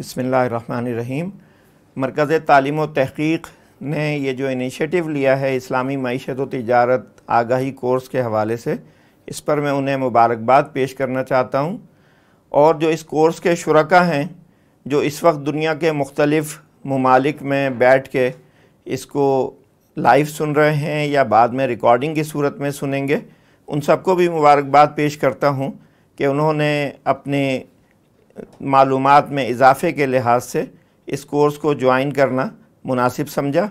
बसमीम मरकज़ तलीम व तहकीक ने यह जो इनिशियटिव लिया है इस्लामी मीशत व तजारत आगाही कोर्स के हवाले से इस पर मैं उन्हें मुबारकबाद पेश करना चाहता हूँ और जो इस कोर्स के शुरा हैं जो इस वक्त दुनिया के मुख्तलफ़ ममालिक में बैठ के इसको लाइव सुन रहे हैं या बाद में रिकॉर्डिंग की सूरत में सुनेंगे उन सबको भी मुबारकबाद पेश करता हूँ कि उन्होंने अपने मालूम में इजाफे के लिहाज से इस कोर्स को ज्वाइन करना मुनासिब समझा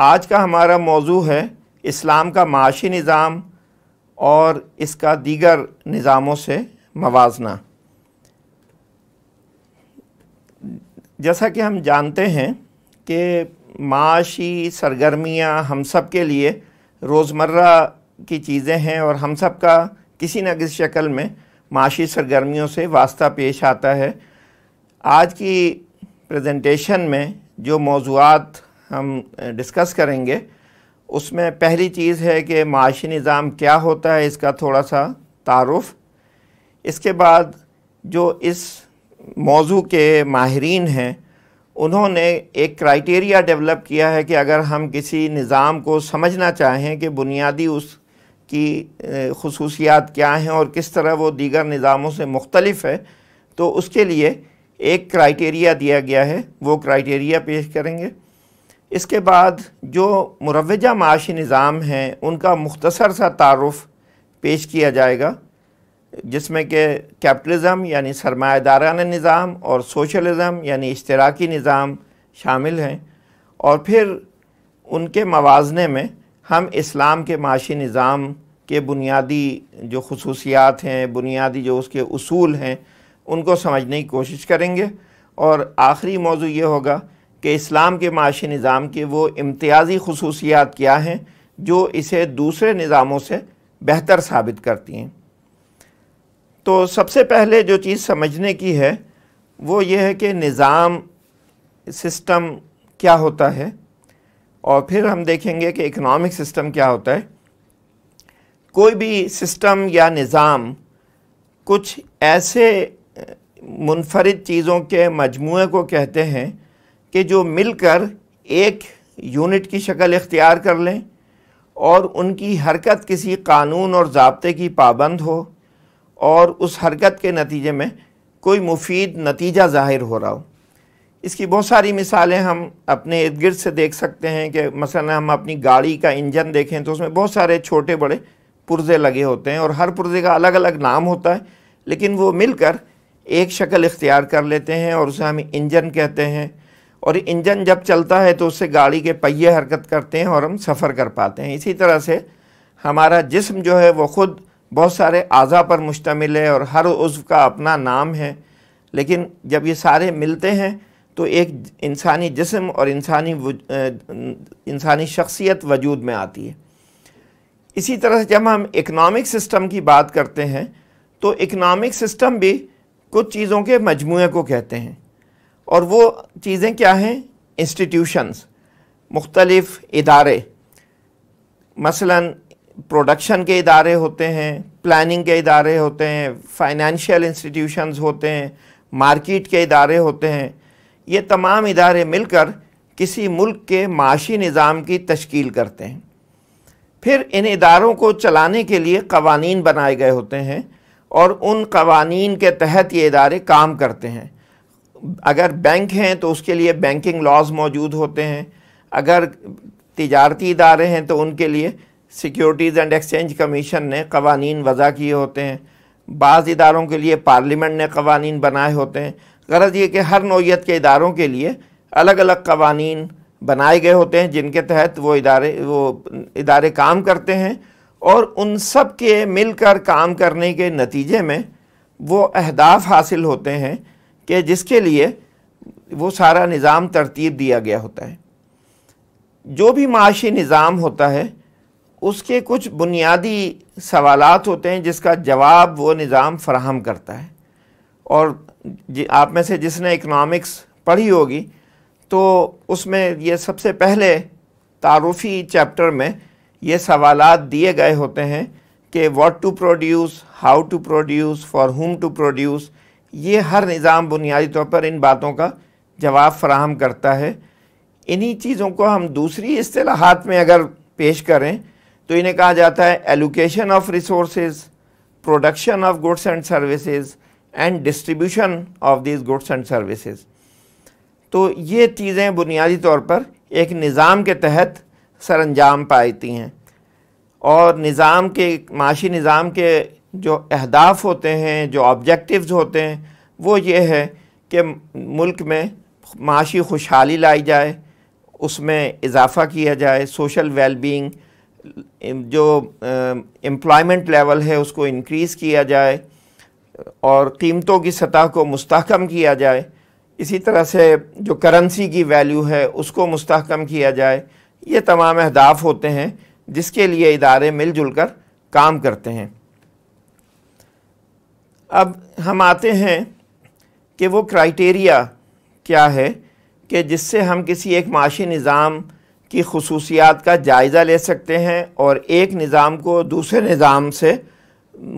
आज का हमारा मौजू है इस्लाम का माशी निज़ाम और इसका दीगर निज़ामों से मवाजना जैसा कि हम जानते हैं कि माशी सरगर्मियाँ हम सब के लिए रोज़मर्रा की चीज़ें हैं और हम सब का किसी न किसी शक्ल में माशी सरगर्मियों से वास्ता पेश आता है आज की प्रेजेंटेशन में जो मौजूद हम डिस्कस करेंगे उसमें पहली चीज़ है कि माशी निज़ाम क्या होता है इसका थोड़ा सा तारफ़ इसके बाद जो इस मौजू के माहरीन हैं उन्होंने एक क्राइटेरिया डेवलप किया है कि अगर हम किसी निज़ाम को समझना चाहें कि बुनियादी उस की खसूसियात क्या हैं और किस तरह वो दीगर निज़ामों से मुख्तलफ है तो उसके लिए एक क्राइटेरिया दिया गया है वो क्राइटेरिया पेश करेंगे इसके बाद जो मुरवजा माशी निज़ाम हैं उनका मुख्तसर सा तारफ़ पेश किया जाएगा जिसमें के कैपिटलिज्म यानी सरमादाराना निज़ाम और सोशलिज़म यानी इश्तराकी निज़ाम शामिल हैं और फिर उनके मवाजने में हम इस्लाम के माशी निज़ाम के बुनियादी जो खसूसियात हैं बुनियादी जो उसके असूल हैं उनको समझने की कोशिश करेंगे और आखिरी मौजू ये होगा कि इस्लाम के माशी निज़ाम के वो इम्तियाज़ी खसूसियात क्या हैं जो इसे दूसरे निज़ामों से बेहतर साबित करती हैं तो सबसे पहले जो चीज़ समझने की है वो ये है कि निज़ाम सिस्टम क्या होता है और फिर हम देखेंगे कि इकोनॉमिक सिस्टम क्या होता है कोई भी सिस्टम या निज़ाम कुछ ऐसे मुनफरद चीज़ों के मजमू को कहते हैं कि जो मिलकर एक यूनिट की शक्ल इख्तियार कर लें और उनकी हरकत किसी कानून और ज़बते की पाबंद हो और उस हरकत के नतीजे में कोई मुफीद नतीजा ज़ाहिर हो रहा हो इसकी बहुत सारी मिसालें हम अपने इर्द गिर्द से देख सकते हैं कि मसलन हम अपनी गाड़ी का इंजन देखें तो उसमें बहुत सारे छोटे बड़े पुर्जे लगे होते हैं और हर पुर्जे का अलग अलग नाम होता है लेकिन वो मिलकर एक शक्ल इख्तियार कर लेते हैं और उसे हम इंजन कहते हैं और इंजन जब चलता है तो उससे गाड़ी के पहिए हरकत करते हैं और हम सफ़र कर पाते हैं इसी तरह से हमारा जिस्म जो है वो ख़ुद बहुत सारे अज़ा पर मुश्तमिल है और हर उज्व का अपना नाम है लेकिन जब ये सारे मिलते हैं तो एक इंसानी जिसम और इंसानी इंसानी शख्सियत वजूद में आती है इसी तरह से जब हम इकनॉमिक सिस्टम की बात करते हैं तो इकनॉमिक सिस्टम भी कुछ चीज़ों के मजमू को कहते हैं और वो चीज़ें क्या हैं इंस्टीट्यूशंस मुख्तलफ़ इदारे मसला प्रोडक्शन के इदारे होते हैं प्लानिंग के इदारे होते हैं फाइनेंशियल इंस्टीट्यूशंस होते हैं मार्केट के इदारे होते हैं ये तमाम इदारे मिलकर किसी मुल्क के माशी निज़ाम की तश्कील करते हैं फिर इन इदारों को चलाने के लिए कवानीन बनाए गए होते हैं और उन कवानीन के तहत ये इदारे काम करते हैं अगर बैंक हैं तो उसके लिए बैंकिंग लॉज मौजूद होते हैं अगर तजारती इदारे हैं तो उनके लिए सिक्योरिटीज़ एंड एक्सचेंज कमीशन ने कवानीन वज़ा किए होते हैं बाज़ इदारों के लिए पार्लियामेंट ने कवानीन बनाए होते हैं गरज ये कि हर नोयत के इदारों के लिए अलग अलग कवानी बनाए गए होते हैं जिनके तहत वो इदारे वो इदारे काम करते हैं और उन सब के मिलकर काम करने के नतीजे में वो अहदाफ हासिल होते हैं कि जिसके लिए वो सारा निज़ाम तरतीब दिया गया होता है जो भी माशी निज़ाम होता है उसके कुछ बुनियादी सवालात होते हैं जिसका जवाब वो निज़ाम फराहम करता है और आप में से जिसने इकनॉमिक्स पढ़ी होगी तो उसमें ये सबसे पहले तारुफी चैप्टर में ये सवाल दिए गए होते हैं कि what to produce how to produce for whom to produce ये हर निज़ाम बुनियादी तौर पर इन बातों का जवाब फराहम करता है इन्हीं चीज़ों को हम दूसरी असलाहत में अगर पेश करें तो इन्हें कहा जाता है allocation of resource production of goods and services and distribution of this goods and services तो ये चीज़ें बुनियादी तौर पर एक निज़ाम के तहत सर अंजाम पाती हैं और निज़ाम के माशी निज़ाम के जो अहदाफ होते हैं जो ऑब्जेक्टिव्स होते हैं वो ये है कि मुल्क में माशी खुशहाली लाई जाए उसमें इजाफ़ा किया जाए सोशल वेलबींग जो एम्प्लॉयमेंट लेवल है उसको इनक्रीज़ किया जाए और कीमतों की सतह को मुस्तकम किया जाए इसी तरह से जो करेंसी की वैल्यू है उसको मुस्तकम किया जाए ये तमाम अहदाफ होते हैं जिसके लिए इदारे मिलजुल कर काम करते हैं अब हम आते हैं कि वो क्राइटेरिया क्या है कि जिससे हम किसी एक माशी निज़ाम की खसूसियात का जायज़ा ले सकते हैं और एक निज़ाम को दूसरे निज़ाम से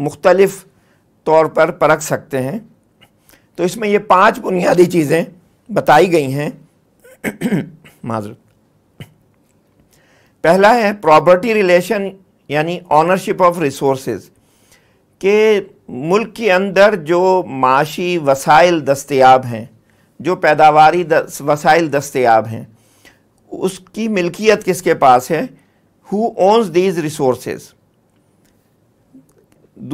मुख्तलफ़ तौर पर परख सकते हैं तो इसमें ये पांच बुनियादी चीज़ें बताई गई हैं माजर पहला है प्रॉपर्टी रिलेशन यानी ऑनरशिप ऑफ रिसोर्सेज के मुल्क के अंदर जो माशी वसाइल दस्तियाब हैं जो पैदावारी दस, वसाइल दस्तियाब हैं उसकी मिल्कियत किसके पास है हु ओन्स दीज रिसोर्सेज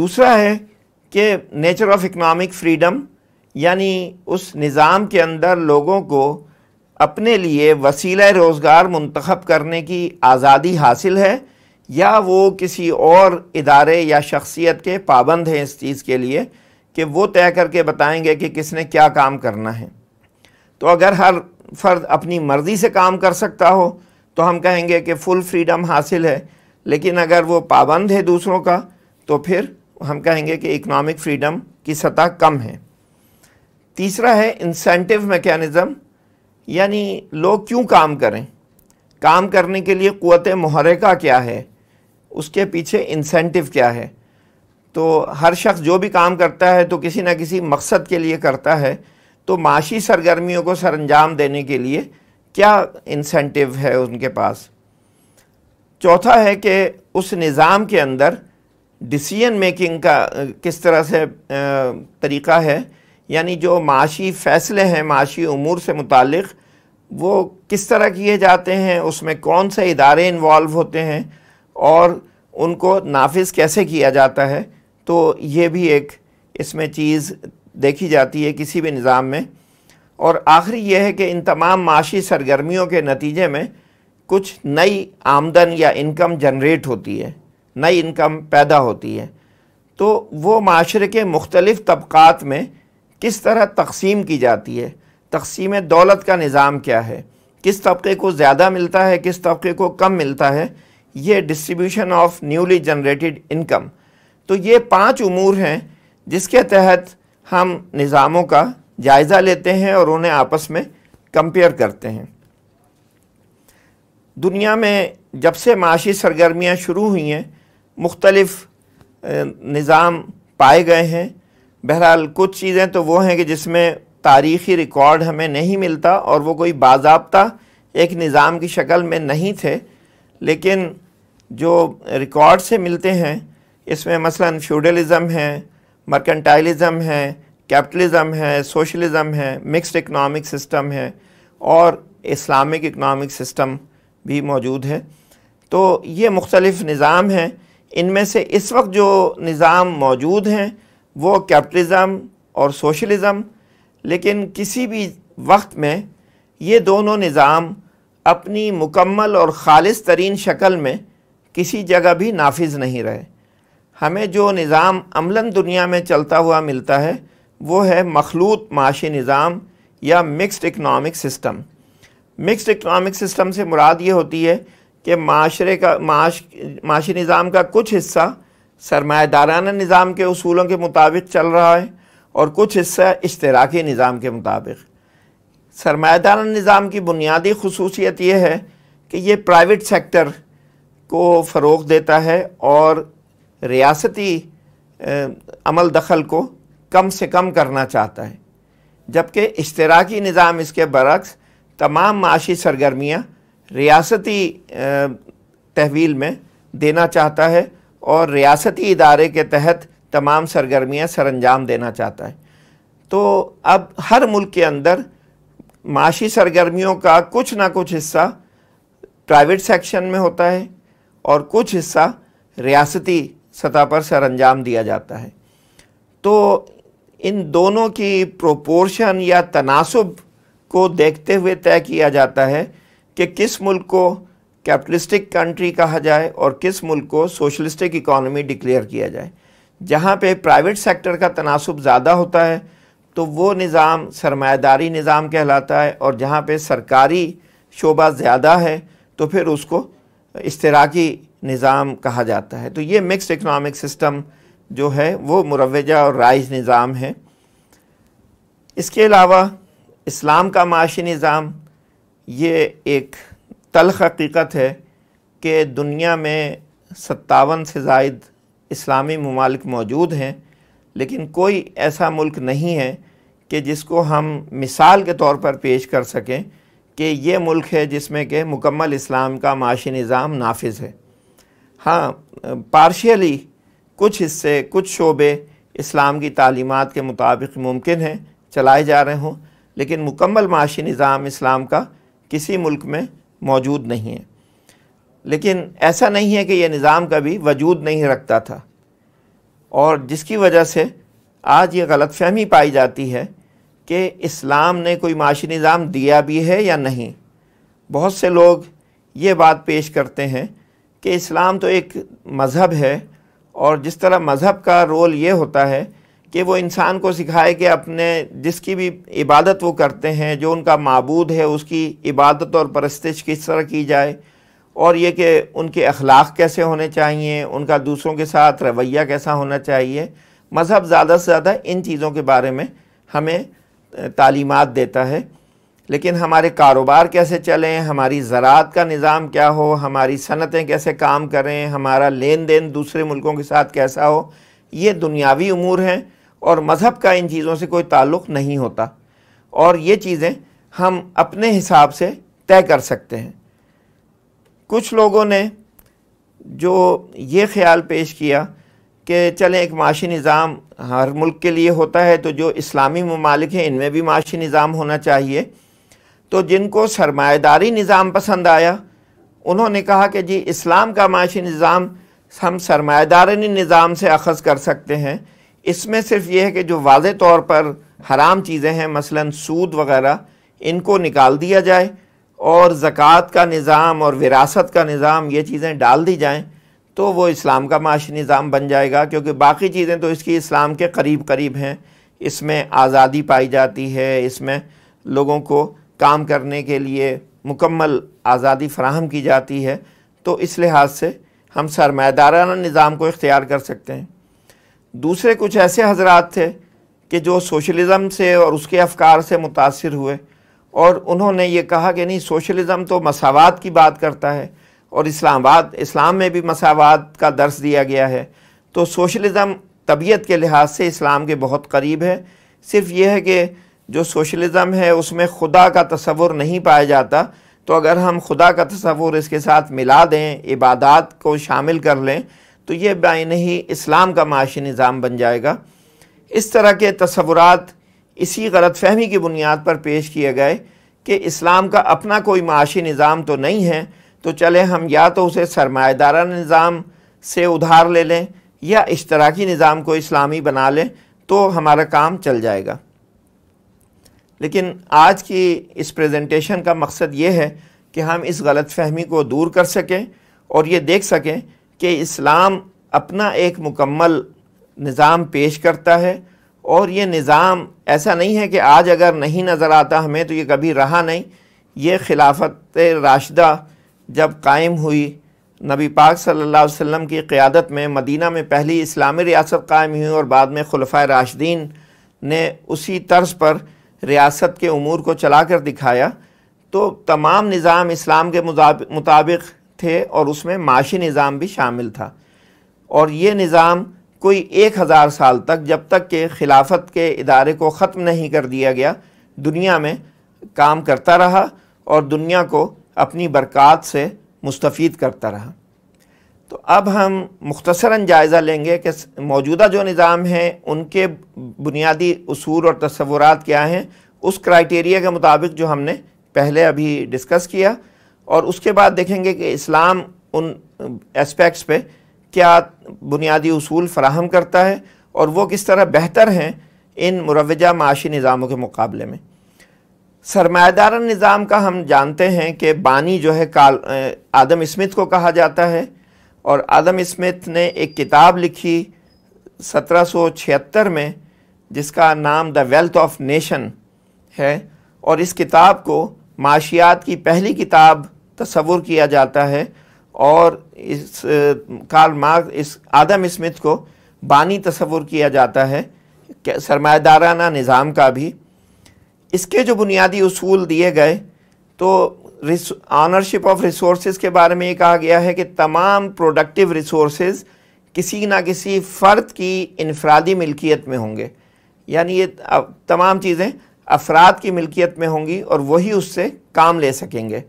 दूसरा है कि नेचर ऑफ इकनॉमिक फ्रीडम यानी उस निज़ाम के अंदर लोगों को अपने लिए वसीला रोज़गार मंतखब करने की आज़ादी हासिल है या वो किसी और इदारे या शख्सियत के पाबंद हैं इस चीज़ के लिए कि वो तय करके बताएंगे कि किसने क्या काम करना है तो अगर हर फ़र्द अपनी मर्ज़ी से काम कर सकता हो तो हम कहेंगे कि फुल फ्रीडम हासिल है लेकिन अगर वो पाबंद है दूसरों का तो फिर हम कहेंगे कि इकोनॉमिक फ्रीडम की सतह कम है तीसरा है इंसेंटिव मेकैनिज़म यानी लोग क्यों काम करें काम करने के लिए क़वत महरिका क्या है उसके पीछे इंसेंटिव क्या है तो हर शख्स जो भी काम करता है तो किसी ना किसी मकसद के लिए करता है तो माशी सरगर्मियों को सर अंजाम देने के लिए क्या इंसेंटिव है उनके पास चौथा है कि उस निज़ाम के अंदर डिसीजन मेकिंग का किस तरह से तरीका है यानी जो माशी फ़ैसले हैं माशी अमूर से मुतक वो किस तरह किए जाते हैं उसमें कौन से इदारे इन्वॉल्व होते हैं और उनको नाफिज कैसे किया जाता है तो ये भी एक इसमें चीज़ देखी जाती है किसी भी निज़ाम में और आखिरी यह है कि इन तमाम माशी सरगर्मियों के नतीजे में कुछ नई आमदन या इनकम जनरेट होती है नई इनकम पैदा होती है तो वो माशरे के मुख्तलिफ़ तबक़ात में किस तरह तकसीम की जाती है तकसीम दौलत का निज़ाम क्या है किस तबके को ज़्यादा मिलता है किस तबके को कम मिलता है ये distribution of newly generated income तो ये पांच उमूर हैं जिसके तहत हम निज़ामों का जायज़ा लेते हैं और उन्हें आपस में कंपेयर करते हैं दुनिया में जब से माशी सरगर्मियाँ शुरू हुई हैं मुख्तलफ़ निज़ाम पाए गए हैं बहरहाल कुछ चीज़ें तो वो हैं कि जिसमें तारीख़ी रिकॉर्ड हमें नहीं मिलता और वो कोई बाबा एक निज़ाम की शक्ल में नहीं थे लेकिन जो रिकॉर्ड से मिलते हैं इसमें मसलन फ्यूडलिज़म है मर्केंटाइलिज़म है कैपिटलिज़म है सोशलिज़म है मिक्सड इकनॉमिक सिस्टम है और इस्लामिक इकनॉमिक सिस्टम भी मौजूद है तो ये मुख्तलिफ़ निज़ाम हैं इनमें से इस वक्त जो निज़ाम मौजूद हैं वो कैपिटलिज़म और सोशलिज़म लेकिन किसी भी वक्त में ये दोनों निज़ाम अपनी मुकम्मल और ख़ालिस तरीन शक्ल में किसी जगह भी नाफिज नहीं रहे हमें जो निज़ाम अमला दुनिया में चलता हुआ मिलता है वो है मखलूत माशी निज़ाम या mixed economic system mixed economic system से मुराद ये होती है कि माशरे का माश माशी निज़ाम का कुछ हिस्सा सरमादाराना निज़ाम के असूलों के मुताबिक चल रहा है और कुछ हिस्सा इश्तराकी निज़ाम के मुताबिक सरमादाराना निज़ाम की बुनियादी खसूसियत यह है कि ये प्राइवेट सेक्टर को फ़रोग देता है और रियासती अमल दखल को कम से कम करना चाहता है जबकि इश्तराकी निज़ाम इसके बरक्स तमाम माशी सरगर्मियाँ रियासती तहवील में देना चाहता है और रियासती इदारे के तहत तमाम सरगर्मियाँ सर अंजाम देना चाहता है तो अब हर मुल्क के अंदर माशी सरगर्मियों का कुछ ना कुछ हिस्सा प्राइवेट सेक्शन में होता है और कुछ हिस्सा रियासती सतह पर सर अंजाम दिया जाता है तो इन दोनों की प्रोपोर्शन या तनासब को देखते हुए तय किया जाता है कि किस मुल्क को कैपिटलिस्टिक कंट्री कहा जाए और किस मुल्क को सोशलिस्टिक इकॉनमी डिक्लेयर किया जाए जहाँ पे प्राइवेट सेक्टर का तनासब ज़्यादा होता है तो वो निज़ाम सरमादारी निज़ाम कहलाता है और जहाँ पे सरकारी शोबा ज़्यादा है तो फिर उसको इश्तराकी निज़ाम कहा जाता है तो ये मिक्स इकनॉमिक सिस्टम जो है वो मुरवजा और राइज निज़ाम है इसके अलावा इस्लाम का माशी निज़ाम ये एक तलख हकीकत है कि दुनिया में सत्तावन से जायद इस्लामी ममालिक मौजूद हैं लेकिन कोई ऐसा मुल्क नहीं है कि जिसको हम मिसाल के तौर पर पेश कर सकें कि ये मुल्क है जिसमें कि मुकम्मल इस्लाम का माशी निज़ाम नाफिज है हाँ पार्शियली कुछ हिस्से कुछ शोबे इस्लाम की तालीमत के मुताबिक मुमकिन हैं चलाए जा रहे हों लेकिन मुकम्मल माशी निज़ाम इस्लाम का किसी मुल्क में मौजूद नहीं है लेकिन ऐसा नहीं है कि यह निज़ाम कभी वजूद नहीं रखता था और जिसकी वजह से आज ये गलतफहमी पाई जाती है कि इस्लाम ने कोई माशी निज़ाम दिया भी है या नहीं बहुत से लोग ये बात पेश करते हैं कि इस्लाम तो एक मज़हब है और जिस तरह मज़हब का रोल ये होता है कि वो इंसान को सिखाए कि अपने जिसकी भी इबादत वो करते हैं जो उनका मबूद है उसकी इबादत और परस्तिश किस तरह की जाए और ये कि उनके अखलाक कैसे होने चाहिए उनका दूसरों के साथ रवैया कैसा होना चाहिए मज़हब ज़्यादा से ज़्यादा इन चीज़ों के बारे में हमें तालीमत देता है लेकिन हमारे कारोबार कैसे चलें हमारी ज़रात का निज़ाम क्या हो हमारी सनतें कैसे काम करें हमारा लेन देन दूसरे मुल्कों के साथ कैसा हो ये दुनियावी अमूर हैं और मज़हब का इन चीज़ों से कोई ताल्लुक़ नहीं होता और ये चीज़ें हम अपने हिसाब से तय कर सकते हैं कुछ लोगों ने जो ये ख्याल पेश किया कि चलें एक माशी निज़ाम हर मुल्क के लिए होता है तो जो इस्लामी ममालिक हैं इनमें भी माशी निज़ाम होना चाहिए तो जिनको सरमाएदारी निज़ाम पसंद आया उन्होंने कहा कि जी इस्लाम का माशी निज़ाम हम सरमादारी निज़ाम से अखज़ कर सकते हैं इसमें सिर्फ ये है कि जो वाज तौर पर हराम चीज़ें हैं मसलन सूद वगैरह इनको निकाल दिया जाए और ज़क़़त का निज़ाम और विरासत का निज़ाम ये चीज़ें डाल दी जाएँ तो वो इस्लाम का माशी निज़ाम बन जाएगा क्योंकि बाकी चीज़ें तो इसकी इस्लाम के करीब करीब हैं इसमें आज़ादी पाई जाती है इसमें लोगों को काम करने के लिए मुकम्मल आज़ादी फराहम की जाती है तो इस लिहाज से हम सरमादाराना निज़ाम को इख्तियार कर सकते हैं दूसरे कुछ ऐसे हजरात थे कि जो सोशलिज़म से और उसके अफकार से मुतासर हुए और उन्होंने ये कहा कि नहीं सोशलिज़म तो मसावत की बात करता है और इस्लामाबाद इस्लाम में भी मसावत का दर्स दिया गया है तो सोशलिज़म तबीयत के लिहाज से इस्लाम के बहुत करीब है सिर्फ यह है कि जो सोशलिज़म है उसमें खुदा का तस्वुर नहीं पाया जाता तो अगर हम खुदा का तस्वुर इसके साथ मिला दें इबादत को शामिल कर लें तो ये बाइन ही इस्लाम का माशी निज़ाम बन जाएगा इस तरह के तस्वुरात इसी गलत फहमी की बुनियाद पर पेश किए गए कि इस्लाम का अपना कोई माशी निज़ाम तो नहीं है तो चले हम या तो उसे सरमादारा निज़ाम से उधार ले लें या इश्तराकी निज़ाम को इस्लामी बना लें तो हमारा काम चल जाएगा लेकिन आज की इस प्रेजेंटेशन का मकसद ये है कि हम इस गलत फहमी को दूर कर सकें और ये देख सकें कि इस्लाम अपना एक मुकम्मल निज़ाम पेश करता है और ये निज़ाम ऐसा नहीं है कि आज अगर नहीं नज़र आता हमें तो ये कभी रहा नहीं ये खिलाफत राशदा जब कायम हुई नबी पाक सल्लल्लाहु अलैहि वसल्लम की क़्यादत में मदीना में पहली इस्लामी रियासत कायम हुई और बाद में खुलफा राशदीन ने उसी तर्ज पर रियासत के अमूर को चला कर दिखाया तो तमाम निज़ाम इस्लाम के मुताबिक थे और उसमें माशी निज़ाम भी शामिल था और ये निज़ाम कोई एक हज़ार साल तक जब तक के खिलाफत के इदारे को ख़त्म नहीं कर दिया गया दुनिया में काम करता रहा और दुनिया को अपनी बरक़ात से मुस्तफ़ करता रहा तो अब हम मुख्तसरा जायज़ा लेंगे कि मौजूदा जो निज़ाम है उनके बुनियादी असूल और तस्वुरात क्या हैं उस क्राइटेरिया के मुताबिक जो हमने पहले अभी डिस्कस किया और उसके बाद देखेंगे कि इस्लाम उन एस्पेक्ट्स पे क्या बुनियादी असूल फराहम करता है और वो किस तरह बेहतर हैं इन मुरवजा माशी निज़ामों के मुकाबले में सरमादार निज़ाम का हम जानते हैं कि बानी जो है काल आदम स्मिथ को कहा जाता है और आदम स्मिथ ने एक किताब लिखी 1776 में जिसका नाम द वेल्थ ऑफ नेशन है और इस किताब को माशियात की पहली किताब तस्वुर किया जाता है और इस कार्ल मार्क इस आदम स्मिथ को बानी तस्वुर किया जाता है सरमादाराना निज़ाम का भी इसके जो बुनियादी असूल दिए गए तो ऑनरशिप ऑफ रिसोर्स के बारे में ये कहा गया है कि तमाम प्रोडक्टिव रिसोर्स किसी ना किसी फ़र्द की इनफरादी मिल्कियत में होंगे यानी ये तमाम चीज़ें अफराद की मिल्कियत में होंगी और वही उससे काम ले सकेंगे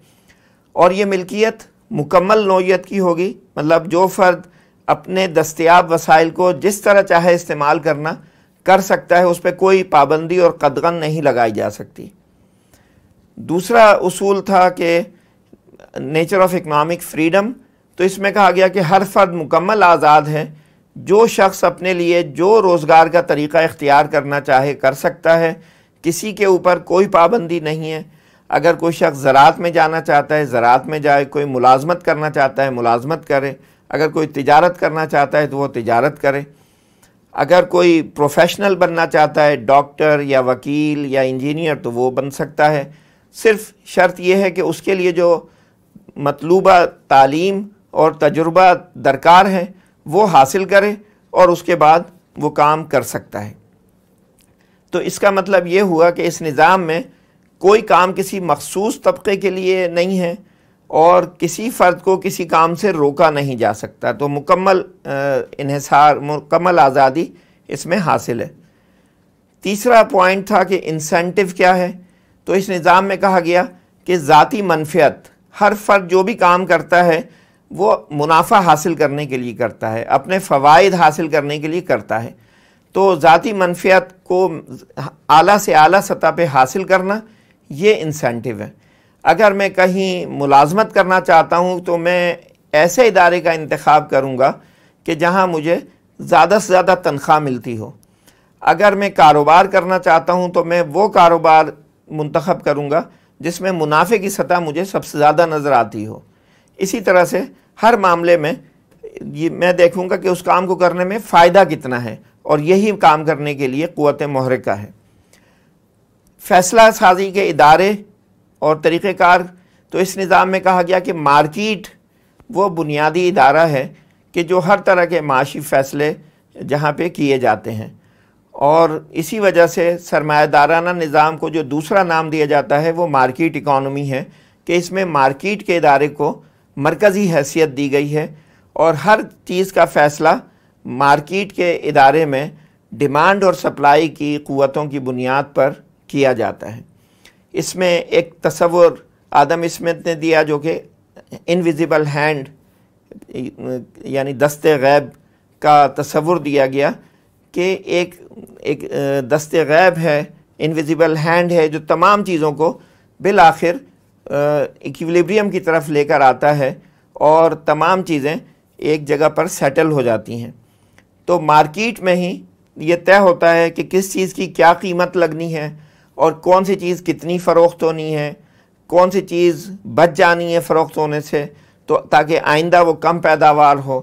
और ये मिल्कियत मुकम्मल नोयत की होगी मतलब जो फ़र्द अपने दस्तियाब वसाइल को जिस तरह चाहे इस्तेमाल करना कर सकता है उस पर कोई पाबंदी और कदगन नहीं लगाई जा सकती दूसरा असूल था कि नेचर ऑफ इकनॉमिक फ्रीडम तो इसमें कहा गया कि हर फर्द मुकम्मल आज़ाद है जो शख्स अपने लिए जो रोज़गार का तरीक़ा इख्तियार करना चाहे कर सकता है किसी के ऊपर कोई पाबंदी नहीं है अगर कोई शख्स ज़रात में जाना चाहता है ज़रात में जाए कोई मुलाजमत करना चाहता है मुलाजमत करे अगर कोई तिजारत करना चाहता है तो वह तिजारत करे अगर कोई प्रोफेशनल बनना चाहता है डॉक्टर या वकील या इंजीनियर तो वो बन सकता है सिर्फ शर्त यह है कि उसके लिए जो मतलूबा तालीम और तजुर्बा दरकार है वो हासिल करे और उसके बाद वो काम कर सकता है तो इसका मतलब ये हुआ कि इस निज़ाम में कोई काम किसी मखसूस तबके के लिए नहीं है और किसी फ़र्द को किसी काम से रोका नहीं जा सकता तो मुकम्मल इहसार मुकम्मल आज़ादी इसमें हासिल है तीसरा पॉइंट था कि इंसेंटिव क्या है तो इस निज़ाम में कहा गया कि ज़ाती मनफियत हर फर्द जो भी काम करता है वो मुनाफा हासिल करने के लिए करता है अपने फ़वाद हासिल करने के लिए करता है तो ज़ाती मनफियत को आला से आला सतह पे हासिल करना ये इंसेंटिव है अगर मैं कहीं मुलाजमत करना चाहता हूँ तो मैं ऐसे इदारे का इंतखब करूँगा कि जहाँ मुझे ज़्यादा से ज़्यादा तनख्वाह मिलती हो अगर मैं कारोबार करना चाहता हूँ तो मैं वो कारोबार मंतखब करूँगा जिसमें मुनाफे की सतह मुझे सबसे ज़्यादा नज़र आती हो इसी तरह से हर मामले में ये मैं देखूँगा कि उस काम को करने में फ़ायदा कितना है और यही काम करने के लिए क़वत महरका है फैसला साजी के इदारे और तरीक़ार तो इस निज़ाम में कहा गया कि मार्किट वो बुनियादी इदारा है कि जो हर तरह के माशी फ़ैसले जहाँ पर किए जाते हैं और इसी वजह से सरमादाराना निज़ाम को जो दूसरा नाम दिया जाता है वो मार्किट इकानमी है कि इसमें मार्किट के इदारे को मरकज़ी हैसियत दी गई है और हर चीज़ का फ़ैसला मार्किट के इदारे में डिमांड और सप्लाई की क़वतों की बुनियाद पर किया जाता है इसमें एक तस्वुर आदम इसमत ने दिया जो कि इनविजिबल हैंड यानी दस्ते गैब का तस्वुर दिया गया कि एक एक दस्ते गैब है इनविजिबल हैंड है जो तमाम चीज़ों को बिल आखिर इक्विलिब्रियम की तरफ लेकर आता है और तमाम चीज़ें एक जगह पर सेटल हो जाती हैं तो मार्केट में ही ये तय होता है कि किस चीज़ की क्या कीमत लगनी है और कौन सी चीज़ कितनी फ़रोख्त होनी है कौन सी चीज़ बच जानी है फ़रोख्त होने से तो ताकि आइंदा वो कम पैदावार हो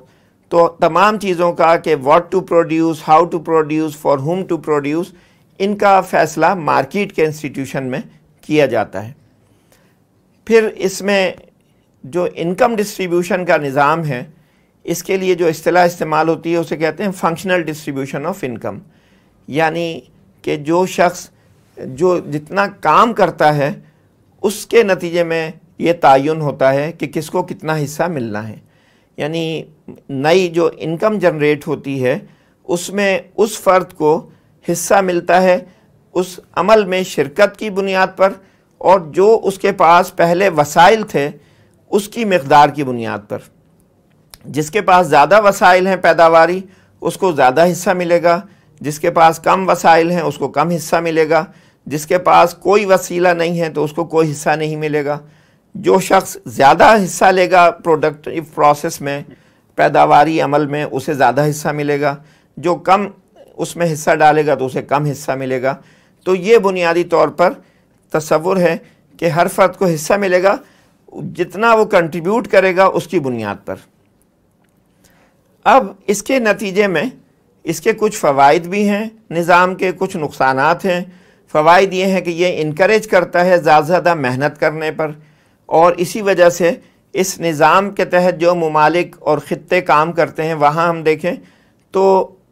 तो तमाम चीज़ों का कि what to produce how to produce for whom to produce इनका फ़ैसला मार्केट के इंस्टीट्यूशन में किया जाता है फिर इसमें जो इनकम डिस्ट्रीब्यूशन का निज़ाम है इसके लिए जो अतला इस्तेमाल होती है उसे कहते हैं फंक्शनल डिस्ट्रीब्यूशन ऑफ इनकम यानी कि जो शख्स जो जितना काम करता है उसके नतीजे में ये तयन होता है कि किसको कितना हिस्सा मिलना है यानी नई जो इनकम जनरेट होती है उसमें उस फ़र्द को हिस्सा मिलता है उस अमल में शिरकत की बुनियाद पर और जो उसके पास पहले वसाइल थे उसकी मकदार की बुनियाद पर जिसके पास ज़्यादा वसाइल हैं पैदावारी उसको ज़्यादा हिस्सा मिलेगा जिसके पास कम वसाइल हैं उसको कम हिस्सा मिलेगा जिसके पास कोई वसीला नहीं है तो उसको कोई हिस्सा नहीं मिलेगा जो शख्स ज़्यादा हिस्सा लेगा प्रोडक्ट प्रोसेस में पैदावारी अमल में उसे ज़्यादा हिस्सा मिलेगा जो कम उसमें हिस्सा डालेगा तो उसे कम हिस्सा मिलेगा तो ये बुनियादी तौर पर तस्वुर है कि हर फर्द को हिस्सा मिलेगा जितना वो कंट्रीब्यूट करेगा उसकी बुनियाद पर अब इसके नतीजे में इसके कुछ फ़वाद भी हैं निज़ाम के कुछ नुकसान हैं फ़वाद ये हैं कि ये इनक्रेज करता है ज़्यादा ज़्यादा मेहनत करने पर और इसी वजह से इस निज़ाम के तहत जो ममालिक और ख़त्े काम करते हैं वहाँ हम देखें तो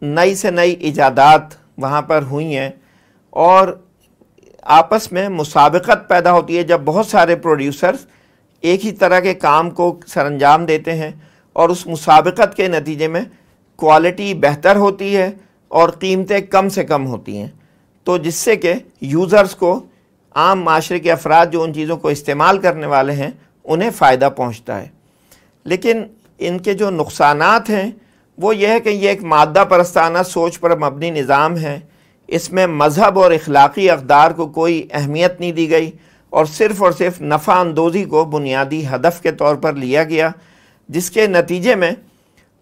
नई से नई ईजादात वहाँ पर हुई हैं और आपस में मुसाबकत पैदा होती है जब बहुत सारे प्रोड्यूसर्स एक ही तरह के काम को सरंजाम देते हैं और उस मुसाबकत के नतीजे में क्वालिटी बेहतर होती है और कीमतें कम से कम होती हैं तो जिससे कि यूज़र्स को आम माशरे के अफराद जो उन चीज़ों को इस्तेमाल करने वाले हैं उन्हें फ़ायदा पहुंचता है लेकिन इनके जो नुकसान हैं वो यह है कि ये एक मादा परस्ताना सोच पर मबनी निज़ाम है इसमें मज़हब और अखलाक़ी अकदार को कोई अहमियत नहीं दी गई और सिर्फ़ और सिर्फ नफ़ा अंदोज़ी को बुनियादी हदफ के तौर पर लिया गया जिसके नतीजे में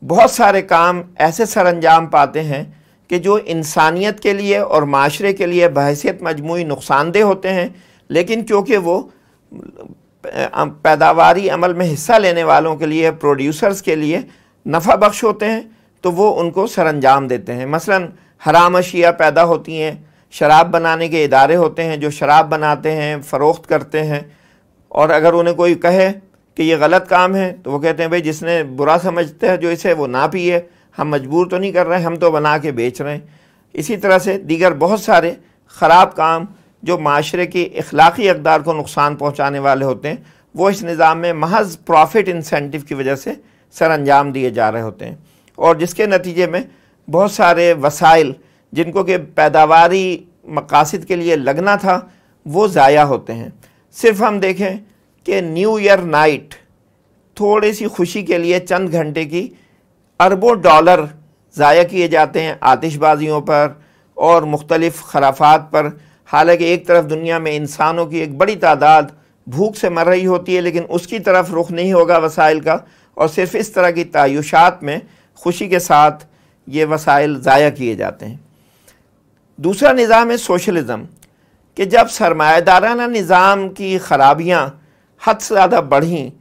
बहुत सारे काम ऐसे सर अंजाम पाते हैं कि जो इंसानियत के लिए और माशरे के लिए बहसीत मजमू नुकसानदेह होते हैं लेकिन क्योंकि वो पैदावारी अमल में हिस्सा लेने वालों के लिए प्रोड्यूसर्स के लिए नफ़ा बख्श होते हैं तो वो उनको सर अंजाम देते हैं मसला हराम अशिया पैदा होती हैं शराब बनाने के इदारे होते हैं जो शराब बनाते हैं फ़रोख्त करते हैं और अगर उन्हें कोई कहे कि ये गलत काम है तो वो कहते हैं भाई जिसने बुरा समझता है जो इसे वो ना पिए हम मजबूर तो नहीं कर रहे हम तो बना के बेच रहे हैं इसी तरह से दीगर बहुत सारे ख़राब काम जो माशरे के अखलाक़ी अकदार को नुकसान पहुँचाने वाले होते हैं वो इस निज़ाम में महज प्रॉफिट इंसेंटिव की वजह से सर अंजाम दिए जा रहे होते हैं और जिसके नतीजे में बहुत सारे वसाइल जिनको कि पैदावारी मकासद के लिए लगना था वो ज़ाया होते हैं सिर्फ हम देखें कि न्यू ईयर नाइट थोड़ी सी खुशी के लिए चंद घंटे की अरबों डॉलर ज़ाया किए जाते हैं आतिशबाजियों पर और मुख्तलिफ़ खराफात पर हालांकि एक तरफ दुनिया में इंसानों की एक बड़ी तादाद भूख से मर रही होती है लेकिन उसकी तरफ रुख नहीं होगा वसाइल का और सिर्फ इस तरह की तयुशात में खुशी के साथ ये वसाइल ज़ाया किए जाते हैं दूसरा निज़ाम है सोशलिज़म कि जब सरमादारा निज़ाम की ख़राबियाँ हद से ज़्यादा बढ़ी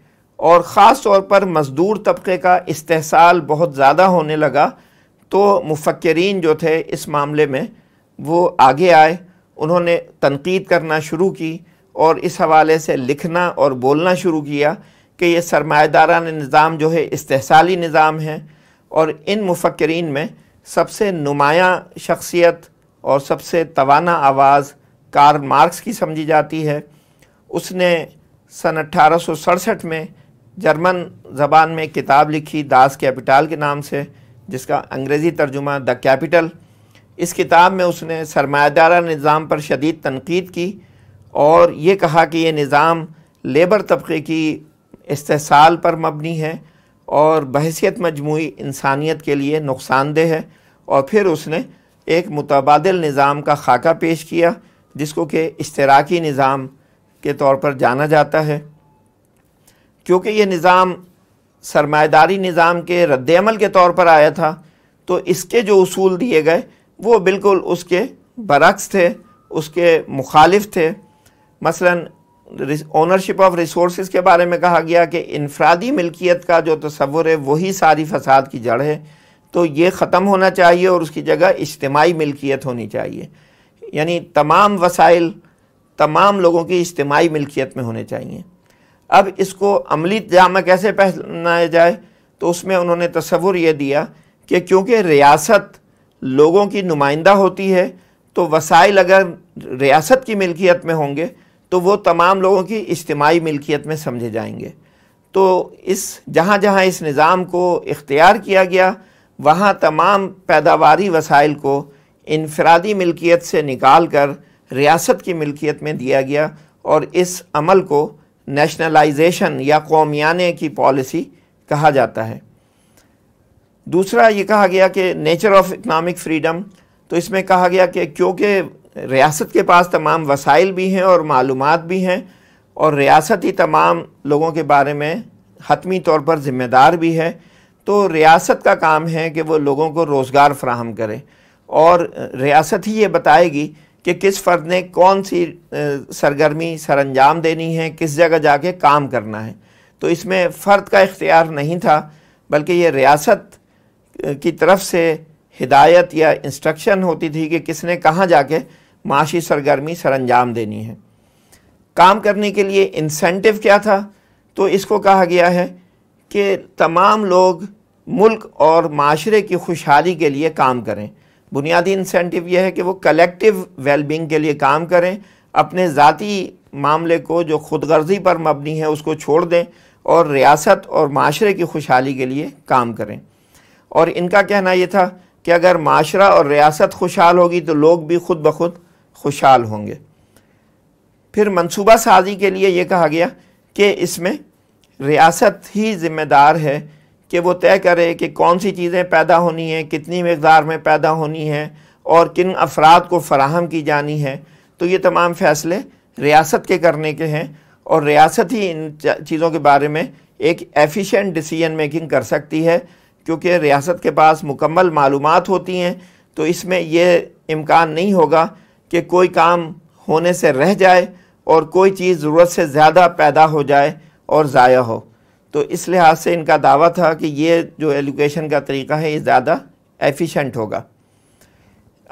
और ख़ास तौर पर मज़दूर तबके का इस्तेसाल बहुत ज़्यादा होने लगा तो मुफक्रीन जो थे इस मामले में वो आगे आए उन्होंने तनकीद करना शुरू की और इस हवाले से लिखना और बोलना शुरू किया कि ये सरमादारान निज़ाम जो है इस्तेसाली निज़ाम है और इन मुफक्रीन में सबसे नुमायाँ शख्सियत और सबसे तोाना आवाज़ कार मार्क्स की समझी जाती है उसने सन अट्ठारह में जर्मन ज़बान में किताब लिखी दास कैपिटाल के नाम से जिसका अंग्रेज़ी तर्जुमा द कैपिटल इस किताब में उसने सरमादारा निज़ाम पर शदीद तनकीद की और ये कहा कि ये निज़ाम लेबर तबके की इस्तेसाल पर मबनी है और बहसीत मजमू इंसानियत के लिए नुकसानदेह है और फिर उसने एक मुतबाद निज़ाम का खाका पेश किया जिसको कि इश्तराकी निज़ाम के तौर पर जाना जाता है क्योंकि ये निज़ाम सरमादारी निज़ाम के रद्दमल के तौर पर आया था तो इसके जो असूल दिए गए वो बिल्कुल उसके बरक्स थे उसके मुखालिफ थे मसलन ओनरशिप ऑफ रिसोर्स के बारे में कहा गया कि इनफरादी मिल्कियत का जो तस्वुर है वही सारी फसाद की जड़ है तो ये ख़त्म होना चाहिए और उसकी जगह इज्तमाही मिल्कियत होनी चाहिए यानी तमाम वसाइल तमाम लोगों की इज्तमाही मिल्कियत में होने चाहिए अब इसको अमली जामा कैसे पहनाया जाए तो उसमें उन्होंने तस्वुर यह दिया कि क्योंकि रियासत लोगों की नुमाइंदा होती है तो वसाइल अगर रियासत की मिल्कियत में होंगे तो वो तमाम लोगों की इज्तमाही मिल्कियत में समझे जाएंगे तो इस जहाँ जहाँ इस निज़ाम को इख्तियार किया गया वहाँ तमाम पैदावारी वसाइल को इनफरादी मिल्कियत से निकाल कर रियासत की मिल्कियत में दिया गया और इस अमल को नेशनलाइजेशन या कौमियाने की पॉलिसी कहा जाता है दूसरा ये कहा गया कि नेचर ऑफ इकनॉमिक फ्रीडम तो इसमें कहा गया कि क्योंकि रियासत के पास तमाम वसाइल भी हैं और मालूम भी हैं और रियासत ही तमाम लोगों के बारे में हतमी तौर पर ज़िम्मेदार भी है तो रियासत का काम है कि वो लोगों को रोज़गार फ्राहम करे और रियासत ही ये बताएगी कि किस फ़र्द ने कौन सी सरगर्मी सर अंजाम देनी है किस जगह जाके काम करना है तो इसमें फ़र्द का इख्तियार नहीं था बल्कि ये रियासत की तरफ से हिदायत या इंस्ट्रक्शन होती थी कि किसने कहाँ जाके माशी सरगर्मी सर अंजाम देनी है काम करने के लिए इंसेंटिव क्या था तो इसको कहा गया है कि तमाम लोग मुल्क और माशरे की खुशहाली के लिए काम करें बुनियादी इंसेंटिव यह है कि वो कलेक्टिव वेलबींग के लिए काम करें अपने ज़ाती मामले को जो खुद गर्जी पर मबनी है उसको छोड़ दें और रियासत और माशरे की खुशहाली के लिए काम करें और इनका कहना यह था कि अगर माशरा और रियासत खुशहाल होगी तो लोग भी खुद ब खुद खुशहाल होंगे फिर मनसूबा साजी के लिए ये कहा गया कि इसमें रियासत ही ज़िम्मेदार है कि वो तय करे कि कौन सी चीज़ें पैदा होनी हैं कितनी मकदार में पैदा होनी है और किन अफराद को फराहम की जानी है तो ये तमाम फ़ैसले रियासत के करने के हैं और रियासत ही इन चीज़ों के बारे में एक एफिशिएंट डिसीजन मेकिंग कर सकती है क्योंकि रियासत के पास मुकम्मल मालूम होती हैं तो इसमें यह इम्कान नहीं होगा कि कोई काम होने से रह जाए और कोई चीज़ ज़रूरत से ज़्यादा पैदा हो जाए और ज़ाया हो तो इस लिहाज से इनका दावा था कि ये जो एलोकेशन का तरीका है ये ज़्यादा एफिशिएंट होगा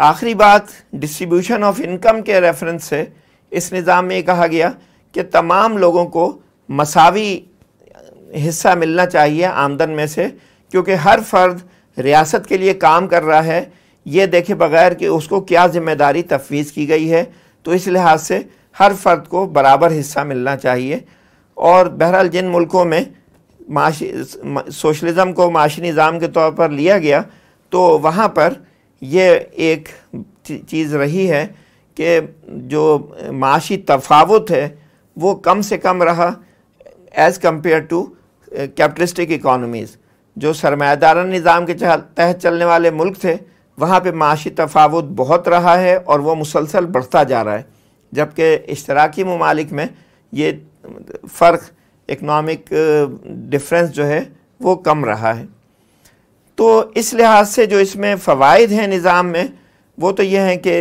आखिरी बात डिस्ट्रीब्यूशन ऑफ इनकम के रेफरेंस से इस निज़ाम में कहा गया कि तमाम लोगों को मसावी हिस्सा मिलना चाहिए आमदन में से क्योंकि हर फर्द रियासत के लिए काम कर रहा है ये देखे बगैर कि उसको क्या ज़िम्मेदारी तफवीज़ की गई है तो इस लिहाज से हर फर्द को बराबर हिस्सा मिलना चाहिए और बहरहाल जिन मुल्कों में माशी सोशलिज़म को माशी निज़ाम के तौर पर लिया गया तो वहाँ पर ये एक चीज़ रही है कि जो माशी तफावत है वो कम से कम रहा as compared to capitalistic economies जो सरमादार निज़ाम के तहत चलने वाले मुल्क थे वहाँ पे माशी तफावत बहुत रहा है और वो मुसलसल बढ़ता जा रहा है जबकि इश्तराकी ममालिक में ये फ़र्क इकनॉमिक डिफरेंस uh, जो है वो कम रहा है तो इस लिहाज से जो इसमें फ़वाद हैं निज़ाम में वो तो ये हैं कि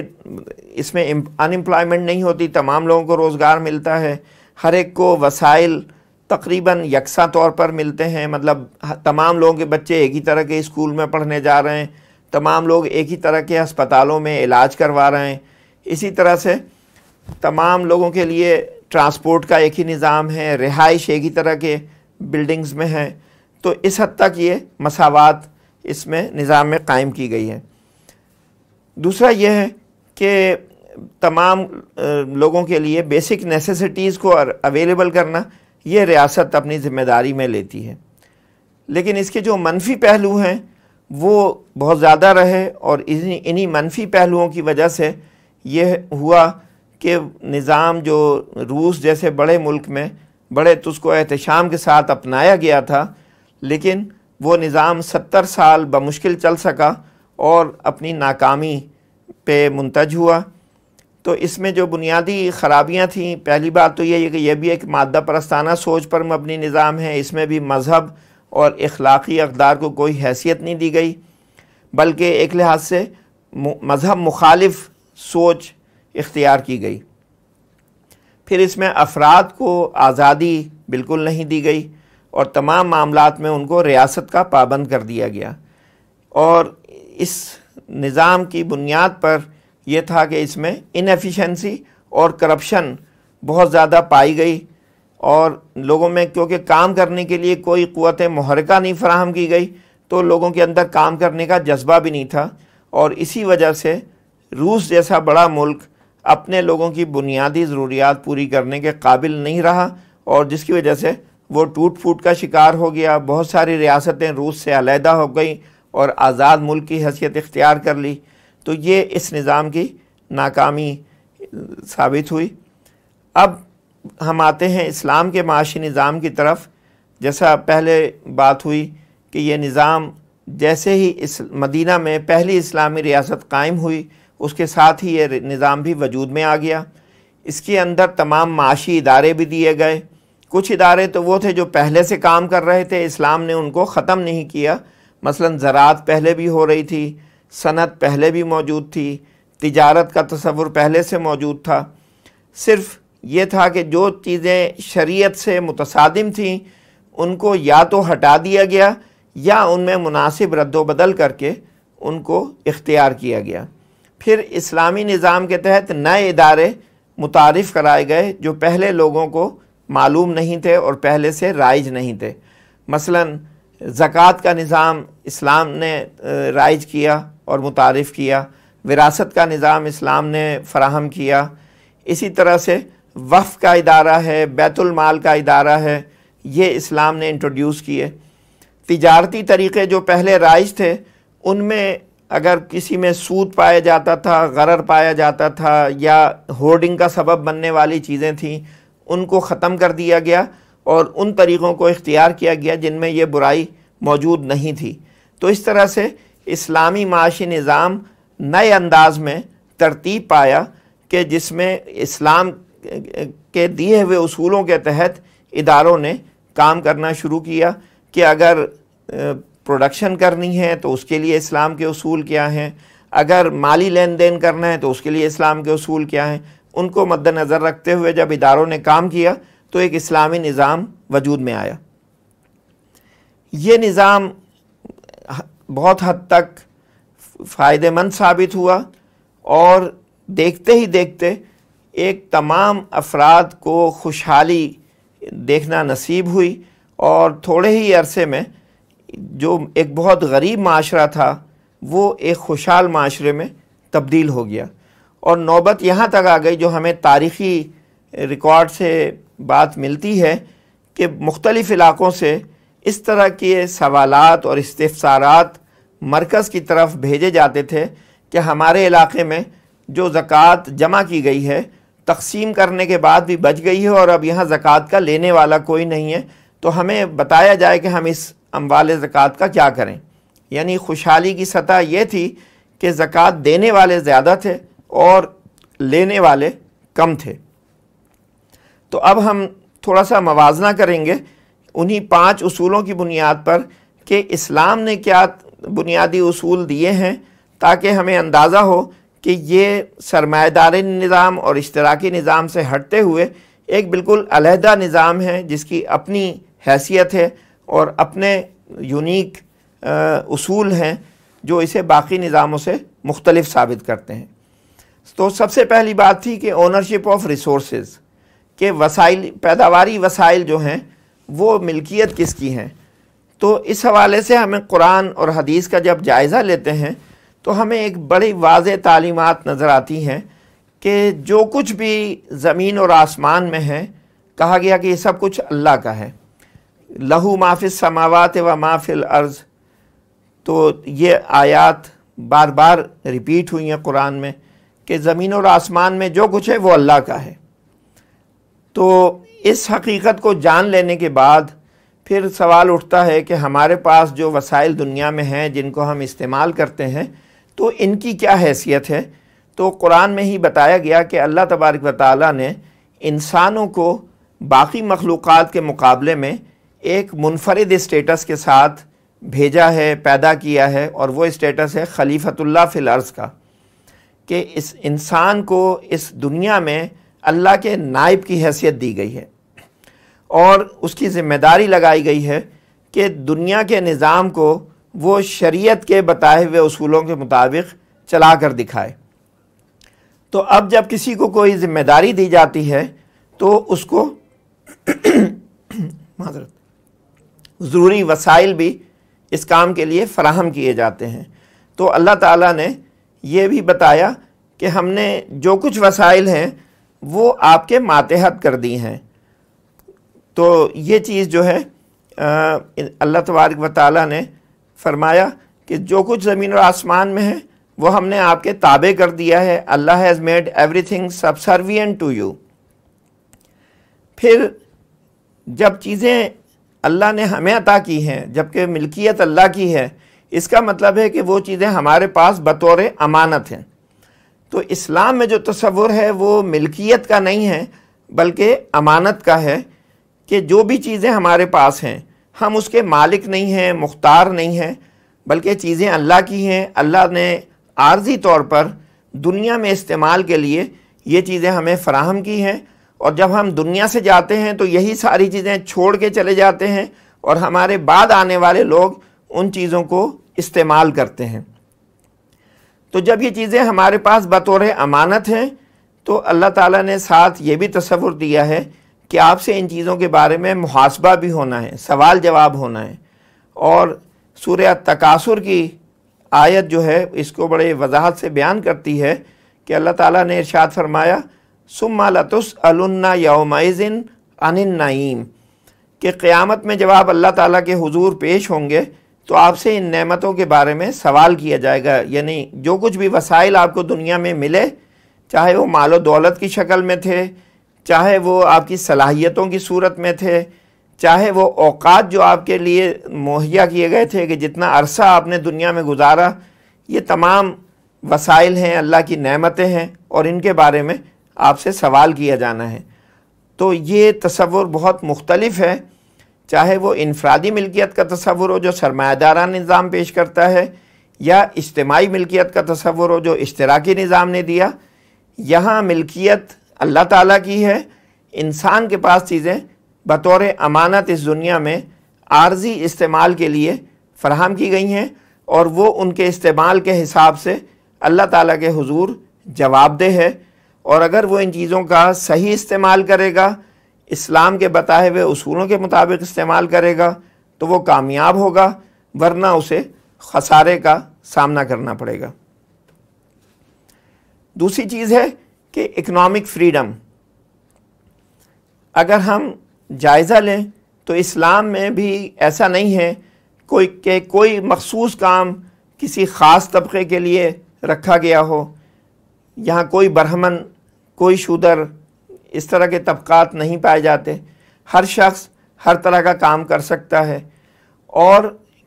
इसमें अनएम्प्लॉयमेंट नहीं होती तमाम लोगों को रोज़गार मिलता है हर एक को वसाइल तकरीबन यकसा तौर पर मिलते हैं मतलब तमाम लोगों के बच्चे एक ही तरह के स्कूल में पढ़ने जा रहे हैं तमाम लोग एक ही तरह के अस्पतालों में इलाज करवा रहे हैं इसी तरह से तमाम लोगों के लिए ट्रांसपोर्ट का एक ही निज़ाम है रिहाइश एक ही तरह के बिल्डिंग्स में है तो इस हद तक ये मसावत इसमें निज़ाम में कायम की गई है दूसरा यह है कि तमाम लोगों के लिए बेसिक नेसेसिटीज़ को अवेलेबल करना ये रियासत अपनी ज़िम्मेदारी में लेती है लेकिन इसके जो मनफी पहलू हैं वो बहुत ज़्यादा रहे और इन्हीं मनफी पहलुओं की वजह से यह हुआ कि निज़ाम जो रूस जैसे बड़े मुल्क में बड़े तुस्को एहतशाम के साथ अपनाया गया था लेकिन वो निज़ाम सत्तर साल बमुश्किल चल सका और अपनी नाकामी पे मुंतज हुआ तो इसमें जो बुनियादी ख़राबियाँ थीं पहली बात तो ये है कि यह भी एक मादा परस्ताना सोच पर मबनी निज़ाम है इसमें भी मज़हब और अखलाक़ी अकदार को कोई हैसियत नहीं दी गई बल्कि एक लिहाज से मज़हब मुखालिफ सोच इख्तियार की गई फिर इसमें अफराद को आज़ादी बिल्कुल नहीं दी गई और तमाम मामलों में उनको रियासत का पाबंद कर दिया गया और इस निज़ाम की बुनियाद पर यह था कि इसमें इनफिशेंसी और करप्शन बहुत ज़्यादा पाई गई और लोगों में क्योंकि काम करने के लिए कोई क़वत महरका नहीं फराहम की गई तो लोगों के अंदर काम करने का जज्बा भी नहीं था और इसी वजह से रूस जैसा बड़ा मुल्क अपने लोगों की बुनियादी ज़रूरियात पूरी करने के काबिल नहीं रहा और जिसकी वजह से वो टूट फूट का शिकार हो गया बहुत सारी रियासतें रूस से अलहदा हो गई और आज़ाद मुल्क की हैसियत इख्तियार कर ली तो ये इस निज़ाम की नाकामी साबित हुई अब हम आते हैं इस्लाम के माशी निज़ाम की तरफ जैसा पहले बात हुई कि यह निज़ाम जैसे ही इस मदीना में पहली इस्लामी रियासत कायम हुई उसके साथ ही ये निज़ाम भी वजूद में आ गया इसके अंदर तमाम माशी इदारे भी दिए गए कुछ इदारे तो वो थे जो पहले से काम कर रहे थे इस्लाम ने उनको ख़त्म नहीं किया मसलन ज़रात पहले भी हो रही थी सनत पहले भी मौजूद थी तिजारत का तस्वुर पहले से मौजूद था सिर्फ ये था कि जो चीज़ें शरीयत से मुतसादिम थीं उनको या तो हटा दिया गया या उनमें मुनासिब रद्दोबदल करके उनको इख्तियार किया गया फिर इस्लामी निज़ाम के तहत नए इदारे मुतारफ़ कराए गए जो पहले लोगों को मालूम नहीं थे और पहले से राइज नहीं थे मसलन ज़क़़त का निज़ाम इस्लाम ने राइज किया और मुतारफ़ किया विरासत का निज़ाम इस्लाम ने फराहम किया इसी तरह से वफ़ का इदारा है बैतुलमाल का इदारा है ये इस्लाम ने इंट्रोड्यूस किए तजारती तरीक़े जो पहले राइज थे उनमें अगर किसी में सूद पाया जाता था गरर पाया जाता था या होर्डिंग का सबब बनने वाली चीज़ें थीं उनको ख़त्म कर दिया गया और उन तरीक़ों को इख्तियार किया गया जिनमें ये बुराई मौजूद नहीं थी तो इस तरह से इस्लामी माशी निज़ाम नए अंदाज में तरतीब पाया कि जिसमें इस्लाम के दिए हुए असूलों के तहत इदारों ने काम करना शुरू किया कि अगर प्रोडक्शन करनी है तो उसके लिए इस्लाम के असूल क्या हैं अगर माली लेन देन करना है तो उसके लिए इस्लाम के असूल क्या हैं उनको मद्दनज़र रखते हुए जब इदारों ने काम किया तो एक इस्लामी निज़ाम वजूद में आया ये निज़ाम बहुत हद तक फ़ायदेमंद साबित हुआ और देखते ही देखते एक तमाम अफराद को खुशहाली देखना नसीब हुई और थोड़े ही अरसे में जो एक बहुत गरीब माशरा था वो एक खुशहाल माशरे में तब्दील हो गया और नौबत यहाँ तक आ गई जो हमें तारीख़ी रिकॉर्ड से बात मिलती है कि मुख्तलिफ़ इलाक़ों से इस तरह के सवालत और इस्तफसारात मरकज़ की तरफ भेजे जाते थे कि हमारे इलाके में जो ज़क़़त जमा की गई है तकसीम करने के बाद भी बच गई है और अब यहाँ ज़क़़त का लेने वाला कोई नहीं है तो हमें बताया जाए कि हम इस वाले ज़क़़त का क्या करें यानी खुशहाली की सतह यह थी कि ज़क़़त देने वाले ज़्यादा थे और लेने वाले कम थे तो अब हम थोड़ा सा मवाजना करेंगे उन्हीं पांच उसूलों की बुनियाद पर कि इस्लाम ने क्या बुनियादी उसूल दिए हैं ताकि हमें अंदाज़ा हो कि ये सरमादारी निज़ाम और इश्तराकी निज़ाम से हटते हुए एक बिल्कुल अलहदा निज़ाम है जिसकी अपनी हैसियत है और अपने यूनिक असूल हैं जो इसे बाकी निज़ामों से मुख्तलिफ साबित करते हैं तो सबसे पहली बात थी कि ओनरशिप ऑफ रिसोर्स के वसाइल पैदावारी वसाइल जो हैं वो मिल्कियत किसकी हैं तो इस हवाले से हमें कुरान और हदीस का जब जायज़ा लेते हैं तो हमें एक बड़ी वाज तालीमत नज़र आती हैं कि जो कुछ भी ज़मीन और आसमान में है कहा गया कि ये सब कुछ अल्लाह का है लहू माफिस समावात व माफिल अर्ज़ तो ये आयात बार बार रिपीट हुई हैं कुरान में कि ज़मीन और आसमान में जो कुछ है वो अल्लाह का है तो इस हकीकत को जान लेने के बाद फिर सवाल उठता है कि हमारे पास जो वसाइल दुनिया में हैं जिनको हम इस्तेमाल करते हैं तो इनकी क्या हैसियत है तो कुरान में ही बताया गया कि अल्लाह तबारक व ने इंसानों को बाकी मखलूक़ात के मुकाबले में एक मुनफरद स्टेटस के साथ भेजा है पैदा किया है और वो स्टेटस है खलीफतुल्ला फिल अर्ज़ का कि इस इंसान को इस दुनिया में अल्लाह के नायब की हैसियत दी गई है और उसकी ज़िम्मेदारी लगाई गई है कि दुनिया के निज़ाम को वो शरीयत के बताए हुए असूलों के मुताबिक चला कर दिखाए तो अब जब किसी को कोई ज़िम्मेदारी दी जाती है तो उसको माजरत ज़रूरी वसाइल भी इस काम के लिए फ़राहम किए जाते हैं तो अल्लाह ताला ने यह भी बताया कि हमने जो कुछ वसाइल हैं वो आपके मातहत कर दी हैं तो ये चीज़ जो है अल्लाह तबारक व ताली ने फरमाया कि जो कुछ ज़मीन और आसमान में है वो हमने आपके ताबे कर दिया है Allah has made everything subservient to you फिर जब चीज़ें अल्लाह ने हमें अता की हैं जबकि मिल्कियत अल्लाह की है इसका मतलब है कि वो चीज़ें हमारे पास बतौर अमानत हैं तो इस्लाम में जो तस्वुर है वो मिल्कियत का नहीं है बल्कि अमानत का है कि जो भी चीज़ें हमारे पास हैं हम उसके मालिक नहीं हैं मुख्तार नहीं हैं बल्कि चीज़ें अल्लाह की हैं अल्लाह ने आर्जी तौर पर दुनिया में इस्तेमाल के लिए ये चीज़ें हमें फ़राहम की हैं और जब हम दुनिया से जाते हैं तो यही सारी चीज़ें छोड़ के चले जाते हैं और हमारे बाद आने वाले लोग उन चीज़ों को इस्तेमाल करते हैं तो जब ये चीज़ें हमारे पास बतौर अमानत हैं तो अल्लाह ताला ने साथ ये भी तस्वुर दिया है कि आपसे इन चीज़ों के बारे में मुहासबा भी होना है सवाल जवाब होना है और सूर्य तकासुर की आयत जो है इसको बड़े वजाहत से बयान करती है कि अल्लाह ताला ने इरशाद फरमाया सुमालतुस अलन्ना यौमाइजिन अनिन नईम कि क़्यामत में जब आप अल्लाह ताला के हुजूर पेश होंगे तो आपसे इन नेमतों के बारे में सवाल किया जाएगा यानी जो कुछ भी वसाइल आपको दुनिया में मिले चाहे वो मालो दौलत की शक्ल में थे चाहे वो आपकी सलाहियतों की सूरत में थे चाहे वो अवकात जो आपके लिए मुहैया किए गए थे कि जितना अरसा आपने दुनिया में गुजारा ये तमाम वसाइल हैं अल्लाह की नमतें हैं और इनके बारे में आपसे सवाल किया जाना है तो ये तस्वुर बहुत मुख्तलफ है चाहे वो इनफरादी मिल्कियत का तस्वुर हो जो सरमायादारा निज़ाम पेश करता है या इज्तमाही मिल्कियत का तस्वुर हो जो इश्तराकी निज़ाम ने दिया यहाँ मिल्कियत अल्लाह ताला की है इंसान के पास चीज़ें बतौर अमानत इस दुनिया में आर्जी इस्तेमाल के लिए फ़राहम की गई हैं और वो उनके इस्तेमाल के हिसाब से अल्लाह ताला के हुजूर जवाबदेह है और अगर वो इन चीज़ों का सही इस्तेमाल करेगा इस्लाम के बताए हुए असूलों के मुताबिक इस्तेमाल करेगा तो वो कामयाब होगा वरना उसे खसारे का सामना करना पड़ेगा दूसरी चीज़ है कि इकनॉमिक फ्रीडम अगर हम जायज़ा लें तो इस्लाम में भी ऐसा नहीं है कोई के कोई मखसूस काम किसी ख़ास तबके के लिए रखा गया हो यहाँ कोई ब्राह्मण कोई शूदर इस तरह के तबकात नहीं पाए जाते हर शख्स हर तरह का काम कर सकता है और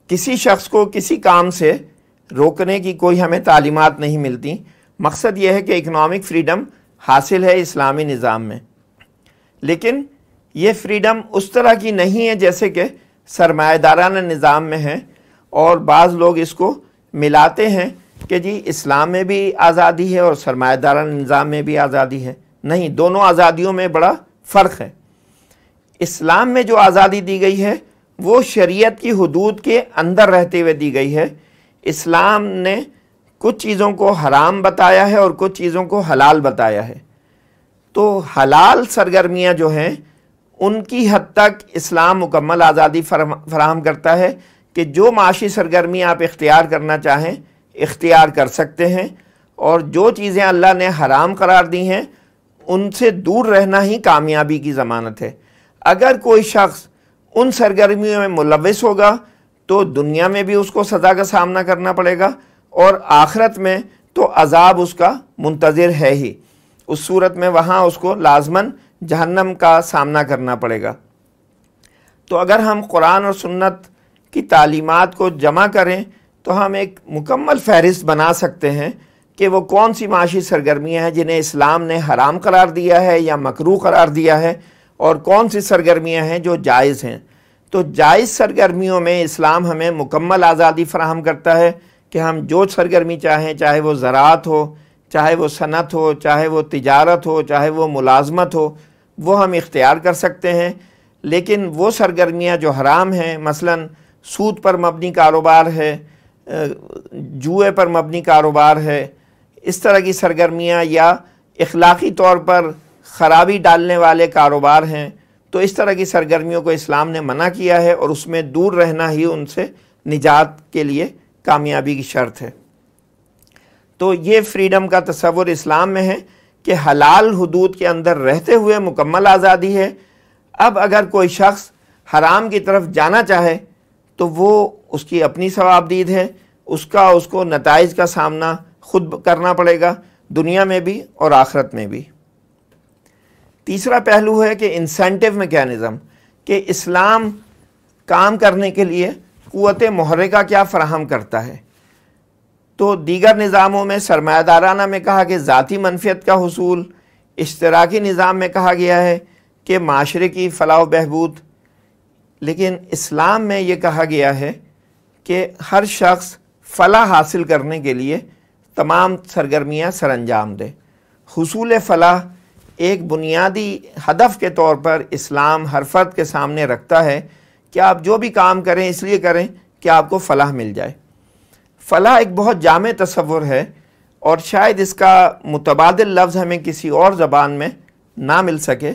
किसी शख्स को किसी काम से रोकने की कोई हमें तालीमत नहीं मिलती मकसद यह है कि इकनॉमिक फ्रीडम हासिल है इस्लामी निज़ाम में लेकिन ये फ्रीडम उस तरह की नहीं है जैसे कि सरमाएदाराना निज़ाम में है और बाज़ लोग इसको मिलाते हैं कि जी इस्लाम में भी आज़ादी है और सरमादार निज़ाम में भी आज़ादी है नहीं दोनों आज़ादियों में बड़ा फ़र्क है इस्लाम में जो आज़ादी दी गई है वो शरीयत की हदूद के अंदर रहते हुए दी गई है इस्लाम ने कुछ चीज़ों को हराम बताया है और कुछ चीज़ों को हलाल बताया है तो हलाल सरगर्मियाँ जो हैं उनकी हद तक इस्लाम मुकम्मल आज़ादी फराहम करता है कि जो माशी सरगर्मी आप इख्तियार करना चाहें इख्तियार कर सकते हैं और जो चीज़ें अल्लाह ने हराम करार दी हैं उनसे दूर रहना ही कामयाबी की ज़मानत है अगर कोई शख्स उन सरगर्मियों में मुलविस होगा तो दुनिया में भी उसको सज़ा का सामना करना पड़ेगा और आखरत में तो अजाब उसका मुंतज़िर है ही उस सूरत में वहाँ उसको लाजमन जहन्नम का सामना करना पड़ेगा तो अगर हम कुरान और सुन्नत की तालीमत को जमा करें तो हम एक मुकम्मल फहरिस्त बना सकते हैं कि वो कौन सी माशी सरगर्मियाँ हैं जिन्हें इस्लाम ने हराम करार दिया है या मकरू करार दिया है और कौन सी सरगर्मियाँ हैं जो जायज़ हैं तो जायज़ सरगर्मियों में इस्लाम हमें मुकम्मल आज़ादी फराहम करता है कि हम जो सरगर्मी चाहें चाहे वो ज़रात हो चाहे वो सनत हो चाहे वो तजारत हो चाहे वो मुलाजमत हो वो हम इख्तियार कर सकते हैं लेकिन वो सरगर्मियाँ जो हराम हैं मसलन सूद पर मबनी कारोबार है जुए पर मबनी कारोबार है इस तरह की सरगर्मियाँ या अखलाक़ी तौर पर ख़राबी डालने वाले कारोबार हैं तो इस तरह की सरगर्मियों को इस्लाम ने मना किया है और उसमें दूर रहना ही उनसे निजात के लिए कामयाबी की शर्त है तो ये फ्रीडम का तस्वुर इस्लाम में है कि हलाल हदूद के अंदर रहते हुए मुकम्मल आज़ादी है अब अगर कोई शख्स हराम की तरफ जाना चाहे तो वो उसकी अपनी सवाबदीद है उसका उसको नतज का सामना खुद करना पड़ेगा दुनिया में भी और आखरत में भी तीसरा पहलू है कि इंसेंटिव मेकैनिज़म कि इस्लाम काम करने के लिए क़वत महरिका क्या फ़राहम करता है तो दीगर निज़ामों में सरमादाराना में कहा कि ज़ाती मनफियत का हसूल इश्तराकी निज़ाम में कहा गया है कि माशरे की फ़लाह बहबूद लेकिन इस्लाम में ये कहा गया है कि हर शख्स फ़ला हासिल करने के लिए तमाम सरगर्मियाँ सर अंजाम दे हसूल फ़लाह एक बुनियादी हदफ के तौर पर इस्लाम हर फर्द के सामने रखता है कि आप जो भी काम करें इसलिए करें कि आपको फ़लाह मिल जाए फ़लाह एक बहुत जाम तस्वुर है और शायद इसका मुतबाद लफ्ज़ हमें किसी और ज़बान में ना मिल सके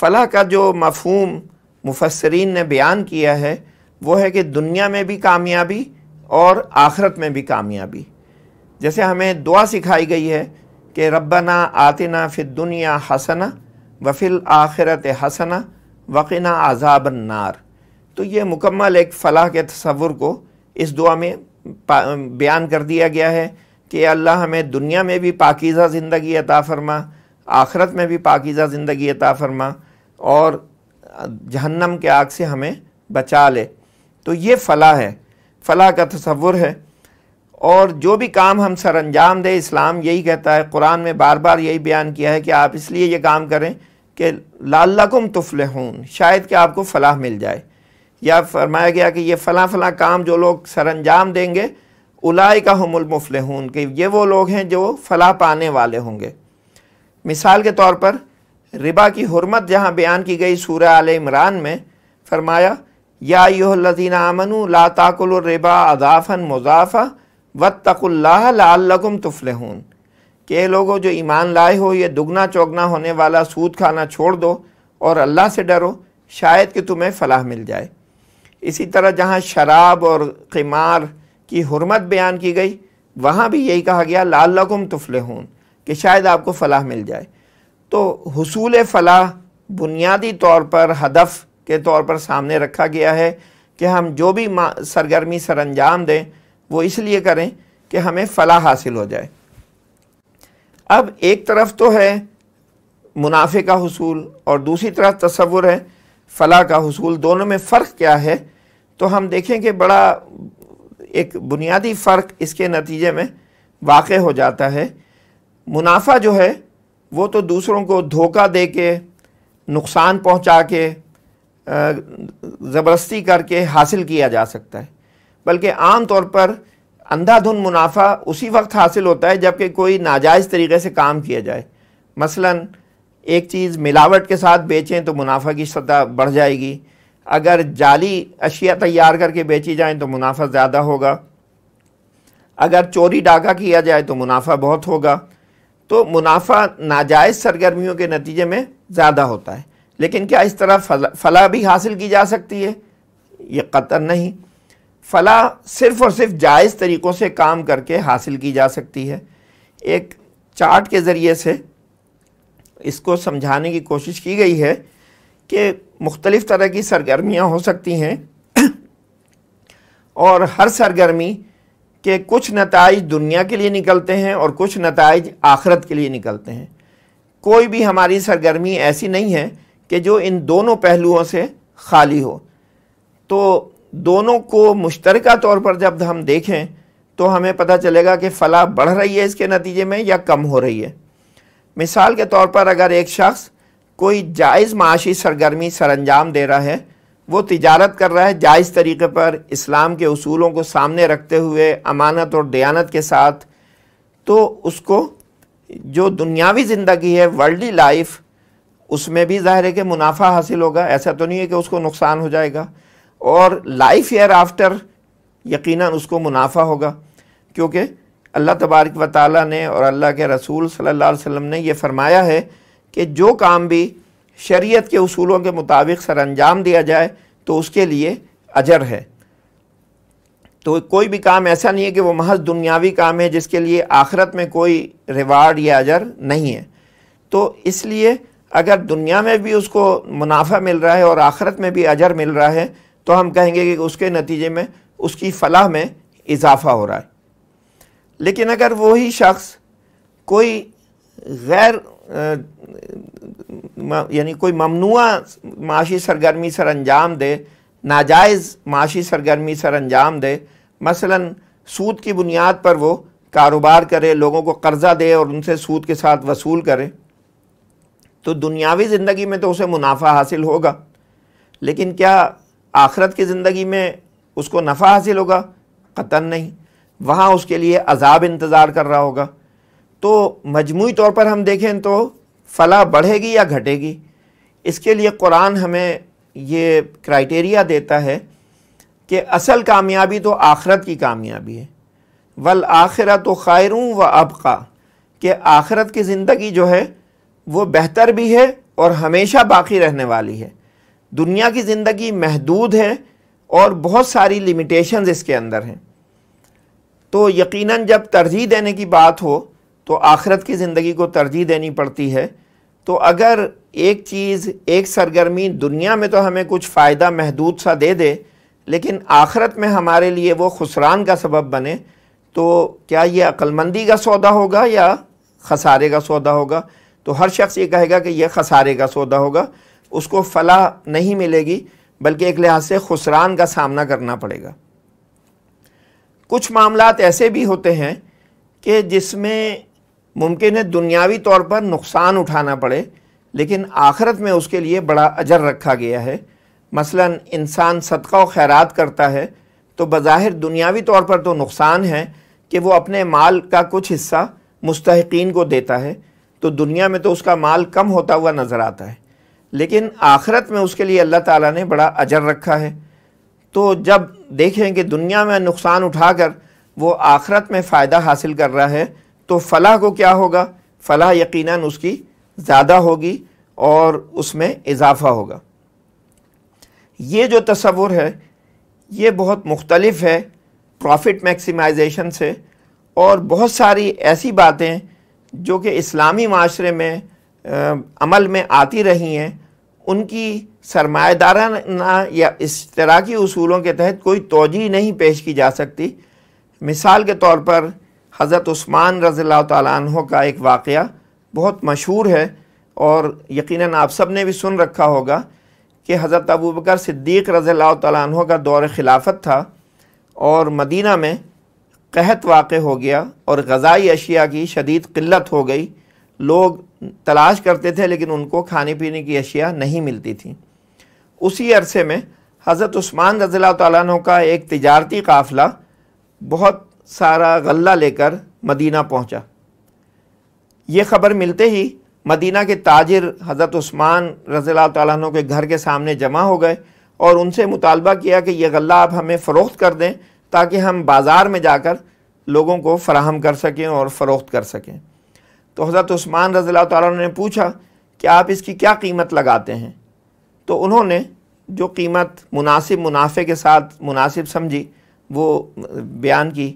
फ़लाह का जो मफहूम मुफसरीन ने बयान किया है वो है कि दुनिया में भी कामयाबी और आखरत में भी कामयाबी जैसे हमें दुआ सिखाई गई है कि रब्बना आतना फिर दुनिया हसना वफिल आखिरत हसना वकीना आजाब नार तो ये मुकम्मल एक फलाह के तस्वुर को इस दुआ में बयान कर दिया गया है कि अल्लाह हमें दुनिया में भी पाकिज़ा ज़िंदगी अता फरमा आखरत में भी पाकिज़ा ज़िंदगी अता फरमा और जहन्नम के आग से हमें बचा ले तो ये फ़लाह है फ़लाह का तस्वुर है और जो भी काम हम सर अंजाम दें इस्लाम यही कहता है कुरान में बार बार यही बयान किया है कि आप इसलिए ये काम करें कि लालकुम हूँ शायद कि आपको फ़लाह मिल जाए या फरमाया गया कि ये फ़लाँ फ़लाँ काम जो लोग सर अंजाम देंगे उलाई का हूँ कि ये वो लोग हैं जो फ़लाह पाने वाले होंगे मिसाल के तौर पर रिबा की हरमत जहाँ बयान की गई सूर आल इमरान में फरमाया या योलजीन आमनु लाताकुलरबा अदाफ़न मुजाफ़ा तफल तुफलहून के लोगों जो ईमान लाए हो ये दुगना चौगना होने वाला सूद खाना छोड़ दो और अल्लाह से डरो शायद कि तुम्हें फलाह मिल जाए इसी तरह जहाँ शराब और क़िमार की हरमत बयान की गई वहाँ भी यही कहा गया लाल तफल तुफलहून कि शायद आपको फलाह मिल जाए तो हसूल फलाह बुनियादी तौर पर हदफ के तौर पर सामने रखा गया है कि हम जो भी सरगर्मी सर अंजाम दें वो इसलिए करें कि हमें फ़लाह हासिल हो जाए अब एक तरफ तो है मुनाफे का हसूल और दूसरी तरफ तस्वुर है फ़लाह का हसूल दोनों में फ़र्क क्या है तो हम देखें कि बड़ा एक बुनियादी फ़र्क इसके नतीजे में वाक़ हो जाता है मुनाफा जो है वो तो दूसरों को धोखा दे के नुकसान पहुंचा के ज़बरदस्ती करके हासिल किया जा सकता है बल्कि आम तौर पर अंधाधुन मुनाफा उसी वक्त हासिल होता है जबकि कोई नाजायज़ तरीके से काम किया जाए मसलन एक चीज़ मिलावट के साथ बेचें तो मुनाफा की सतह बढ़ जाएगी अगर जाली अशिया तैयार करके बेची जाएँ तो मुनाफा ज़्यादा होगा अगर चोरी डाका किया जाए तो मुनाफा बहुत होगा तो मुनाफा नाजायज़ सरगर्मियों के नतीजे में ज़्यादा होता है लेकिन क्या इस तरह फला, फला भी हासिल की जा सकती है ये कतर नहीं फला सिर्फ़ और सिर्फ जायज़ तरीक़ों से काम करके हासिल की जा सकती है एक चार्ट के ज़रिए से इसको समझाने की कोशिश की गई है कि मुख्तलिफ़ तरह की सरगर्मियाँ हो सकती हैं और हर सरगर्मी कि कुछ नतज दुनिया के लिए निकलते हैं और कुछ नतज आखरत के लिए निकलते हैं कोई भी हमारी सरगर्मी ऐसी नहीं है कि जो इन दोनों पहलुओं से खाली हो तो दोनों को मुश्तरक तौर पर जब हम देखें तो हमें पता चलेगा कि फलाह बढ़ रही है इसके नतीजे में या कम हो रही है मिसाल के तौर पर अगर एक शख्स कोई जायज़ माशी सरगर्मी सरंजाम दे रहा है वो तिजारत कर रहा है जायज़ तरीके पर इस्लाम के असूलों को सामने रखते हुए अमानत और दयानत के साथ तो उसको जो दुनियावी ज़िंदगी है वर्ल्डली लाइफ उसमें भी ज़ाहिर है कि मुनाफा हासिल होगा ऐसा तो नहीं है कि उसको नुकसान हो जाएगा और लाइफ ईयर आफ्टर यकीन उसको मुनाफा होगा क्योंकि अल्लाह तबारक व ताली ने और अल्लाह के रसूल सल्लल्लाहु अलैहि वसल्लम ने यह फ़रमाया है कि जो काम भी शरीयत के उसूलों के मुताबिक सर अंजाम दिया जाए तो उसके लिए अजर है तो कोई भी काम ऐसा नहीं है कि वो महज दुनियावी काम है जिसके लिए आखरत में कोई रिवार्ड या अजर नहीं है तो इसलिए अगर दुनिया में भी उसको मुनाफा मिल रहा है और आखरत में भी अजर मिल रहा है तो हम कहेंगे कि उसके नतीजे में उसकी फलाह में इजाफा हो रहा है लेकिन अगर वही शख्स कोई गैर यानी कोई ममनुआ माशी सरगर्मी सर अंजाम दे नाजायज़ माशी सरगर्मी सर अंजाम दे मसलन सूद की बुनियाद पर वो कारोबार करे लोगों को कर्ज़ा दे और उनसे सूद के साथ वसूल करे तो दुनियावी ज़िंदगी में तो उसे मुनाफा हासिल होगा लेकिन क्या आखरत की ज़िंदगी में उसको नफ़ा हासिल होगा कतन नहीं वहाँ उसके लिए अजाब इंतज़ार कर रहा होगा तो मजमू तौर पर हम देखें तो फला बढ़ेगी या घटेगी इसके लिए कुरान हमें ये क्राइटेरिया देता है कि असल कामयाबी तो आखरत की कामयाबी है वल आखिर तो खैरों व अबका कि आखरत की ज़िंदगी जो है वो बेहतर भी है और हमेशा बाकी रहने वाली है दुनिया की ज़िंदगी महदूद है और बहुत सारी लिमिटेशंस इसके अंदर हैं तो यकीनन जब तरजीह देने की बात हो तो आखरत की ज़िंदगी को तरजीह देनी पड़ती है तो अगर एक चीज़ एक सरगर्मी दुनिया में तो हमें कुछ फ़ायदा महदूद सा दे दे लेकिन आखरत में हमारे लिए वो खुसरान का सबब बने तो क्या ये अक्लमंदी का सौदा होगा या खसारे का सौदा होगा तो हर शख्स ये कहेगा कि यह खसारे का सौदा होगा उसको फलाह नहीं मिलेगी बल्कि एक लिहाज से खुसरान का सामना करना पड़ेगा कुछ मामला ऐसे भी होते हैं कि जिसमें मुमकिन है दुनियावी तौर पर नुकसान उठाना पड़े लेकिन आखरत में उसके लिए बड़ा अजर रखा गया है मसलन इंसान सदका व खैरात करता है तो बज़ाहिर दुनियावी तौर पर तो नुकसान है कि वो अपने माल का कुछ हिस्सा मुस्तकिन को देता है तो दुनिया में तो उसका माल कम होता हुआ नज़र आता है लेकिन आखरत में उसके लिए अल्लाह ताला ने बड़ा अजर रखा है तो जब देखें कि दुनिया में नुकसान उठाकर वो आखरत में फ़ायदा हासिल कर रहा है तो फलाह को क्या होगा फलाह यकीनन उसकी ज़्यादा होगी और उसमें इजाफा होगा ये जो तस्वुर है ये बहुत मुख्तलफ है प्रॉफिट मैक्सिमाइजेशन से और बहुत सारी ऐसी बातें जो कि इस्लामी माशरे में आ, अमल में आती रही हैं उनकी सरमादाराना या इस तरह के असूलों के तहत कोई तोजी नहीं पेश की जा सकती मिसाल के तौर पर हज़रत उस्मान रज़ी तहों का एक वाक़ बहुत मशहूर है और यकीन आप सब ने भी सुन रखा होगा कि हज़रत अबू बकर सिद्दीक़ रज़ी तहों का दौर खिलाफत था और मदीना में कहत वाक़ हो गया और गज़ाई अशिया की शदीद किल्लत हो गई लोग तलाश करते थे लेकिन उनको खाने पीने की अशिया नहीं मिलती थी उसी अरसे में हज़रत उस्मान रज़ी तहों का एक तजारती काफ़िला बहुत सारा गल्ला लेकर मदीना पहुंचा। ये ख़बर मिलते ही मदीना के ताजिर हज़रत उस्मान रज़ी तु के घर के सामने जमा हो गए और उनसे मुतालबा किया कि यह गल्ला आप हमें फ़रोख्त कर दें ताकि हम बाज़ार में जाकर लोगों को फराहम कर सकें और फ़रोख्त कर सकें तो हज़रत उस्मान रज़ी तु ने पूछा कि आप इसकी क्या कीमत लगाते हैं तो उन्होंने जो कीमत मुनासिब मुनाफे के साथ मुनासिब समझी वो बयान की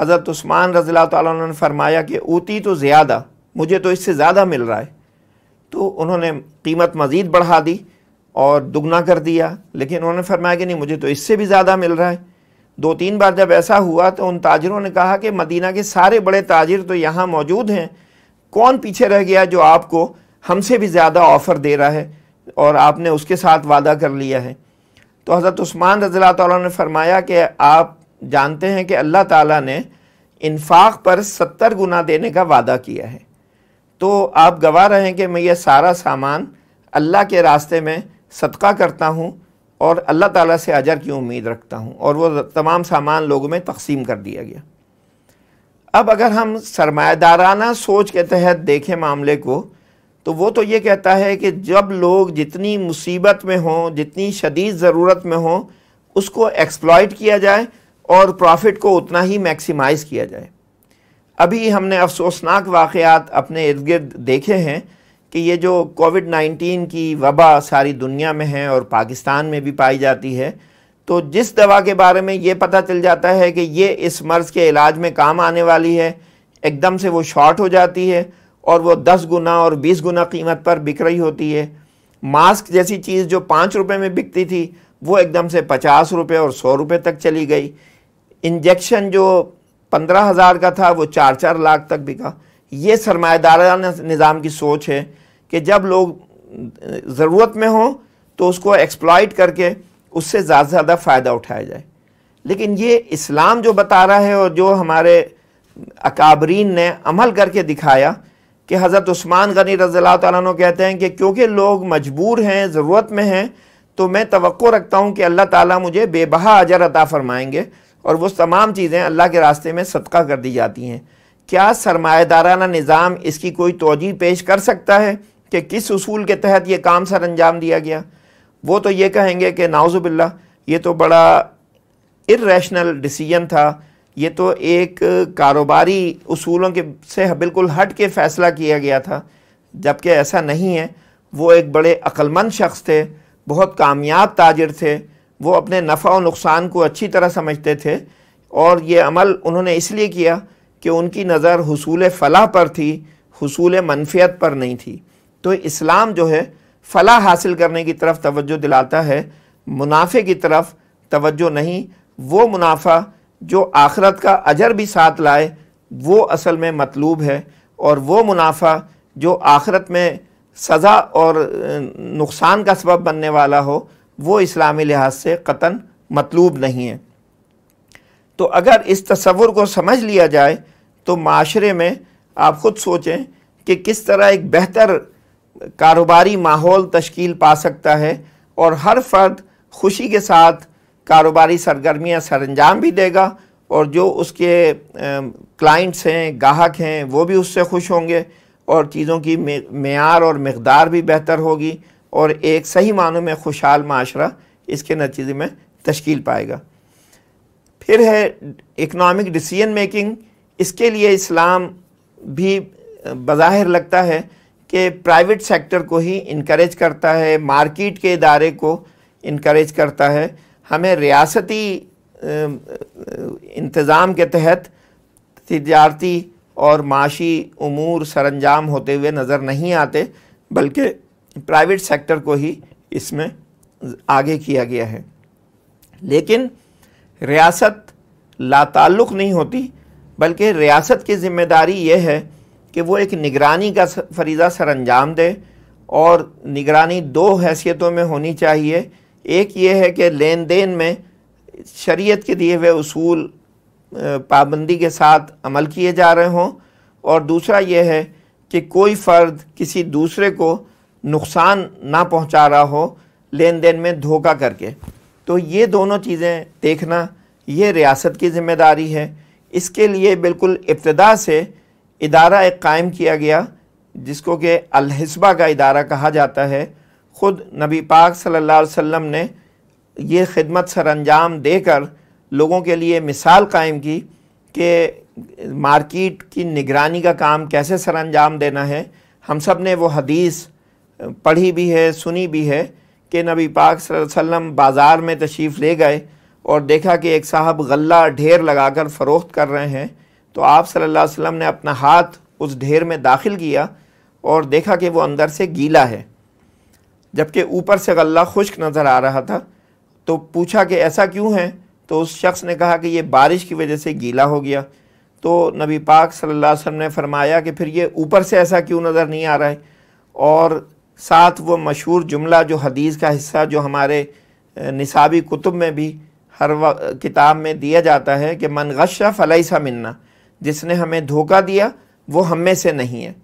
हज़रत उस्मान रज़ील्ला ने फरमाया कि ऊती तो ज़्यादा मुझे तो इससे ज़्यादा मिल रहा है तो उन्होंने कीमत मज़ीद बढ़ा दी और दुगना कर दिया लेकिन उन्होंने फरमाया कि नहीं मुझे तो इससे भी ज़्यादा मिल रहा है दो तीन बार जब ऐसा हुआ तो उन ताजरों ने कहा कि मदीना के सारे बड़े ताजिर तो यहाँ मौजूद हैं कौन पीछे रह गया जो आपको हमसे भी ज़्यादा ऑफ़र दे रहा है और आपने उसके साथ वादा कर लिया है तो हज़रत उस्मान रज़ी ने फरमाया कि आप जानते हैं कि अल्लाह ताला ने इन्फाक पर सत्तर गुना देने का वादा किया है तो आप गवाह रहे हैं कि मैं ये सारा सामान अल्लाह के रास्ते में सदका करता हूँ और अल्लाह ताला से अजर की उम्मीद रखता हूँ और वो तमाम सामान लोगों में तकसीम कर दिया गया अब अगर हम सरमादाराना सोच के तहत देखें मामले को तो वो तो ये कहता है कि जब लोग जितनी मुसीबत में हों जितनी शदीद ज़रूरत में हों उसको एक्सप्लॉयट किया जाए और प्रॉफिट को उतना ही मैक्सिमाइज़ किया जाए अभी हमने अफसोसनाक वाकयात अपने इर्द गिर्द देखे हैं कि ये जो कोविड 19 की वबा सारी दुनिया में है और पाकिस्तान में भी पाई जाती है तो जिस दवा के बारे में ये पता चल जाता है कि ये इस मर्ज़ के इलाज में काम आने वाली है एकदम से वो शॉर्ट हो जाती है और वो दस गुना और बीस गुना कीमत पर बिक रही होती है मास्क जैसी चीज़ जो पाँच रुपये में बिकती थी वो एकदम से पचास रुपये और सौ रुपये तक चली गई इंजेक्शन जो पंद्रह हज़ार का था वो चार चार लाख तक बिका ये सरमादार निज़ाम की सोच है कि जब लोग ज़रूरत में हों तो उसको एक्सप्लॉइट करके उससे ज़्यादा से ज़्यादा फ़ायदा उठाया जाए लेकिन ये इस्लाम जो बता रहा है और जो हमारे अकाबरीन ने अमल करके दिखाया कि हज़रत उस्मान गनी रज़ील्ला तु कहते हैं कि क्योंकि लोग मजबूर हैं ज़रूरत में हैं तो मैं तो रखता हूँ कि अल्लाह ताली मुझे बेबहा अजर अता फ़रमाएंगे और वो तमाम चीज़ें अल्लाह के रास्ते में सदका कर दी जाती हैं क्या सरमादाराना निज़ाम इसकी कोई तोजी पेश कर सकता है कि किस असूल के तहत ये काम सर अंजाम दिया गया वो तो ये कहेंगे कि नाउज़बिल्ला ये तो बड़ा इरेशनल डिसीजन था ये तो एक कारोबारी असूलों के से बिल्कुल हट के फ़ैसला किया गया था जबकि ऐसा नहीं है वो एक बड़े अक्लमंद शख्स थे बहुत कामयाब ताजर थे वो अपने नफ़ा और नुकसान को अच्छी तरह समझते थे और ये अमल उन्होंने इसलिए किया कि उनकी नज़र हसूल फ़लाह पर थी हसूल मनफियत पर नहीं थी तो इस्लाम जो है फ़लाह हासिल करने की तरफ तवज्जो दिलाता है मुनाफे की तरफ तवज्जो नहीं वो मुनाफा जो आखरत का अजर भी साथ लाए वो असल में मतलूब है और वो मुनाफा जो आखरत में सज़ा और नुकसान का सबब बनने वाला हो वो इस्लामी लिहाज से कतन मतलूब नहीं है तो अगर इस तस्वुर को समझ लिया जाए तो माशरे में आप ख़ुद सोचें कि किस तरह एक बेहतर कारोबारी माहौल तश्कील पा सकता है और हर फर्द खुशी के साथ कारोबारी सरगर्मियाँ सरंजाम भी देगा और जो उसके क्लाइंट्स हैं गाहक हैं वो भी उससे खुश होंगे और चीज़ों की मैार और मकदार भी बेहतर होगी और एक सही मानों में खुशहाल माशरा इसके नतीजे में तश्कील पाएगा फिर है इकनॉमिक डिसीजन मेकिंग इसके लिए इस्लाम भी बज़ाहिर लगता है कि प्राइवेट सेक्टर को ही इनक्रेज करता है मार्किट के इदारे को इनक्रेज करता है हमें रियासती इंतज़ाम के तहत तजारती और माशी अमूर सरंजाम होते हुए नज़र नहीं आते बल्कि प्राइवेट सेक्टर को ही इसमें आगे किया गया है लेकिन रियासत लाताल्लुक नहीं होती बल्कि रियासत की ज़िम्मेदारी यह है कि वो एक निगरानी का फरीज़ा सर अंजाम दे और निगरानी दो हैसियतों में होनी चाहिए एक ये है कि लेन देन में शरीयत के दिए हुए असूल पाबंदी के साथ अमल किए जा रहे हों और दूसरा ये है कि कोई फ़र्द किसी दूसरे को नुकसान ना पहुंचा रहा हो लेन देन में धोखा करके तो ये दोनों चीज़ें देखना ये रियासत की ज़िम्मेदारी है इसके लिए बिल्कुल इब्तदा से इदारा एक कायम किया गया जिसको कि अलहिस्बा का इदारा कहा जाता है ख़ुद नबी पाक सल्लल्लाहु अलैहि वसल्लम ने ये खिदमत सर अंजाम देकर लोगों के लिए मिसाल कायम की कि मार्किट की निगरानी का काम कैसे सर अंजाम देना है हम सब ने वो हदीस पढ़ी भी है सुनी भी है कि नबी पाक वसल्लम बाज़ार में तशरीफ़ ले गए और देखा कि एक साहब गल्ला ढेर लगाकर फ़रोख्त कर रहे हैं तो आप सल्लल्लाहु अलैहि वसल्लम ने अपना हाथ उस ढेर में दाखिल किया और देखा कि वो अंदर से गीला है जबकि ऊपर से गला खुश्क नज़र आ रहा था तो पूछा कि ऐसा क्यों है तो उस शख्स ने कहा कि ये बारिश की वजह से गीला हो गया तो नबी पाक सल्लल्लाहु अलैहि वसल्लम ने फरमाया कि फिर ये ऊपर से ऐसा क्यों नज़र नहीं आ रहा है और साथ वो मशहूर जुमला जो हदीस का हिस्सा जो हमारे निसाबी कुतुब में भी हर किताब में दिया जाता है कि मन गशा सा मिन्ना जिसने हमें धोखा दिया वो हम में से नहीं है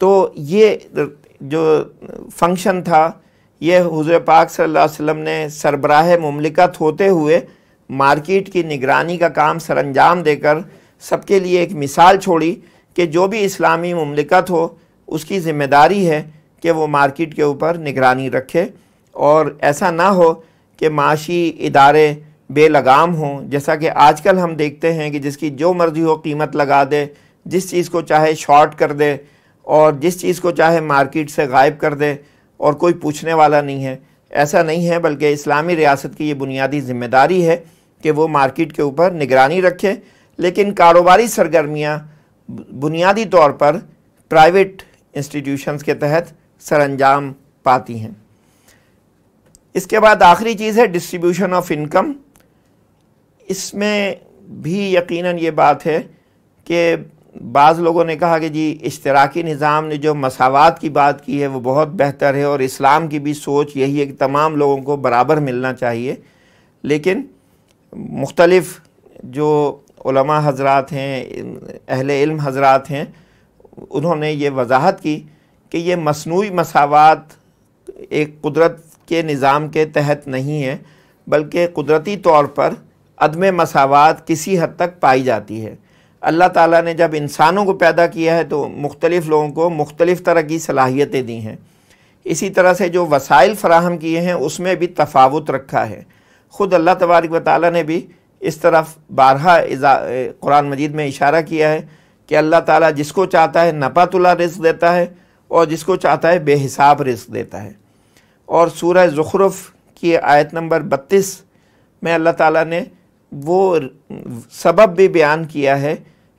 तो ये जो फंक्शन था ये हुजूर पाक सल्लल्लाहु अलैहि वसल्लम ने सरबराह ममलिकत होते हुए मार्केट की निगरानी का काम सरंजाम देकर सबके लिए एक मिसाल छोड़ी कि जो भी इस्लामी ममलिकत हो उसकी ज़िम्मेदारी है कि वो मार्केट के ऊपर निगरानी रखे और ऐसा ना हो कि माशी इदारे बेलगाम हों जैसा कि आजकल हम देखते हैं कि जिसकी जो मर्ज़ी हो कीमत लगा दे जिस चीज़ को चाहे शॉर्ट कर दे और जिस चीज़ को चाहे मार्केट से गायब कर दे और कोई पूछने वाला नहीं है ऐसा नहीं है बल्कि इस्लामी रियासत की ये बुनियादी ज़िम्मेदारी है कि वो मार्केट के ऊपर निगरानी रखे लेकिन कारोबारी सरगर्मियाँ बुनियादी तौर पर प्राइवेट इंस्टीट्यूशंस के तहत सरंजाम पाती हैं इसके बाद आखिरी चीज़ है डिस्ट्रीब्यूशन ऑफ इनकम इसमें भी यकीनन ये बात है कि बाज़ लोगों ने कहा कि जी इश्तराकी निज़ाम ने जो मसावात की बात की है वो बहुत बेहतर है और इस्लाम की भी सोच यही है कि तमाम लोगों को बराबर मिलना चाहिए लेकिन मुख्तलफ़ जो हजरात हैं अहल इल्म हजरात हैं उन्होंने ये वजाहत की कि ये मसनू मसावत एक कुदरत के निज़ाम के तहत नहीं है बल्कि कुदरती तौर पर अदम मसावत किसी हद तक पाई जाती है अल्लाह ताला ने जब इंसानों को पैदा किया है तो मुख्तलिफ़ लोगों को मुख्तलिफ़ तरह की सलाहियतें दी हैं इसी तरह से जो वसाइल फ़राहम किए हैं उसमें भी तफावत रखा है ख़ुद अल्लाह तबारक वाली ने भी इस तरफ बारहा कुरान मजीद में इशारा किया है कि अल्लाह ताला जिसको चाहता है नपातुल्ला रिस्क देता है और जिसको चाहता है बेहिसाब रिस्क देता है और सूरह ज़ुखरफ की आयत नंबर बत्तीस में अल्लाह ताला ने वो सबब भी बयान किया है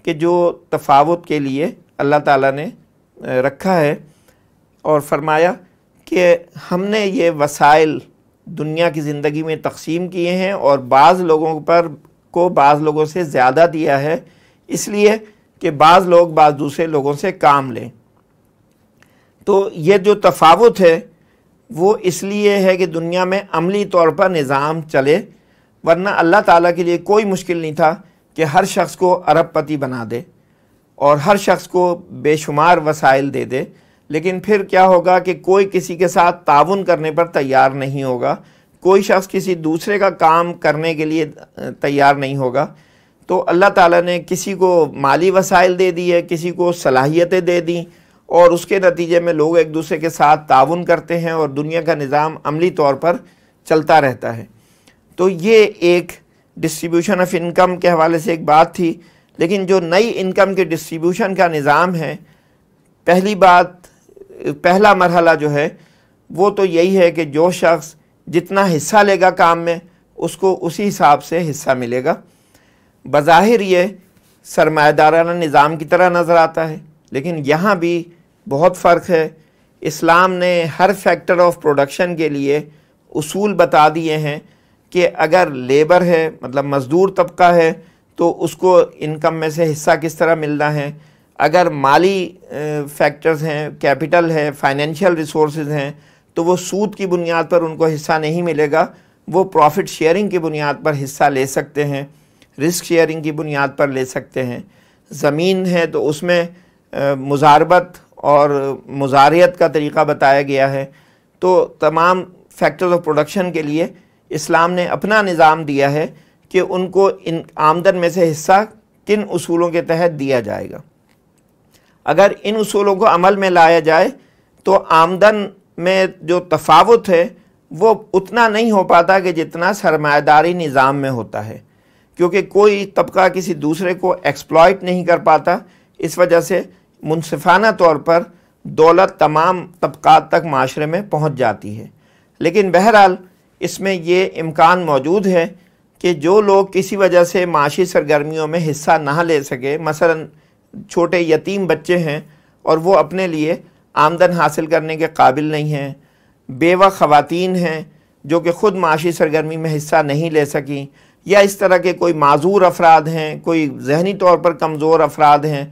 कि जो तफावत के लिए अल्लाह ताला ने रखा है और फरमाया कि हमने ये वसाइल दुनिया की ज़िंदगी में तकसीम किए हैं और बाज़ लोगों पर को बाज़ लोगों से ज़्यादा दिया है इसलिए कि बाज़ लोग बाज़ दूसरे लोगों से काम लें तो ये जो तफावत है वो इसलिए है कि दुनिया में अमली तौर पर निज़ाम चले वरना अल्लाह ताला के लिए कोई मुश्किल नहीं था कि हर शख्स को अरबपति बना दे और हर शख्स को बेशुमार वसाइल दे दे लेकिन फिर क्या होगा कि कोई किसी के साथ ताउन करने पर तैयार नहीं होगा कोई शख्स किसी दूसरे का काम करने के लिए तैयार नहीं होगा तो अल्लाह ताला ने किसी को माली वसाइल दे दिए किसी को सलाहियतें दे दी और उसके नतीजे में लोग एक दूसरे के साथ ताउन करते हैं और दुनिया का निज़ाम अमली तौर पर चलता रहता है तो ये एक डिस्ट्रीब्यूशन ऑफ इनकम के हवाले से एक बात थी लेकिन जो नई इनकम के डिस्ट्रीब्यूशन का निज़ाम है पहली बात पहला मरहला जो है वो तो यही है कि जो शख्स जितना हिस्सा लेगा काम में उसको उसी हिसाब से हिस्सा मिलेगा बज़ाहिर ये सरमादाराना निज़ाम की तरह नज़र आता है लेकिन यहाँ भी बहुत फ़र्क है इस्लाम ने हर फैक्टर ऑफ प्रोडक्शन के लिए उसूल बता दिए हैं कि अगर लेबर है मतलब मज़दूर तबका है तो उसको इनकम में से हिस्सा किस तरह मिलना है अगर माली फैक्टर्स हैं कैपिटल है फाइनेंशियल रिसोर्स हैं तो वो सूद की बुनियाद पर उनको हिस्सा नहीं मिलेगा वो प्रॉफिट शेयरिंग की बुनियाद पर हिस्सा ले सकते हैं रिस्क शेयरिंग की बुनियाद पर ले सकते हैं ज़मीन है तो उसमें मुजारबत और मुजारियत का तरीक़ा बताया गया है तो तमाम फैक्टर्स ऑफ प्रोडक्शन के लिए इस्लाम ने अपना निज़ाम दिया है कि उनको इन आमदन में से हिस्सा किन असूलों के तहत दिया जाएगा अगर इन असूलों को अमल में लाया जाए तो आमदन में जो तफावत है वो उतना नहीं हो पाता कि जितना सरमादारी निज़ाम में होता है क्योंकि कोई तबका किसी दूसरे को एक्सप्लॉयट नहीं कर पाता इस वजह से मुनफाना तौर पर दौलत तमाम तबक़ात तक माशरे में पहुँच जाती है लेकिन बहरहाल इसमें ये इम्कान मौजूद है कि जो लोग किसी वजह से माशी सरगर्मियों में हिस्सा ना ले सके मसला छोटे यतीम बच्चे हैं और वो अपने लिए आमदन हासिल करने के काबिल नहीं हैं बेवा ख़वातीन हैं जो कि ख़ुद माशी सरगर्मी में हिस्सा नहीं ले सकें या इस तरह के कोई माजूर अफराद हैं कोई जहनी तौर पर कमज़ोर अफराद हैं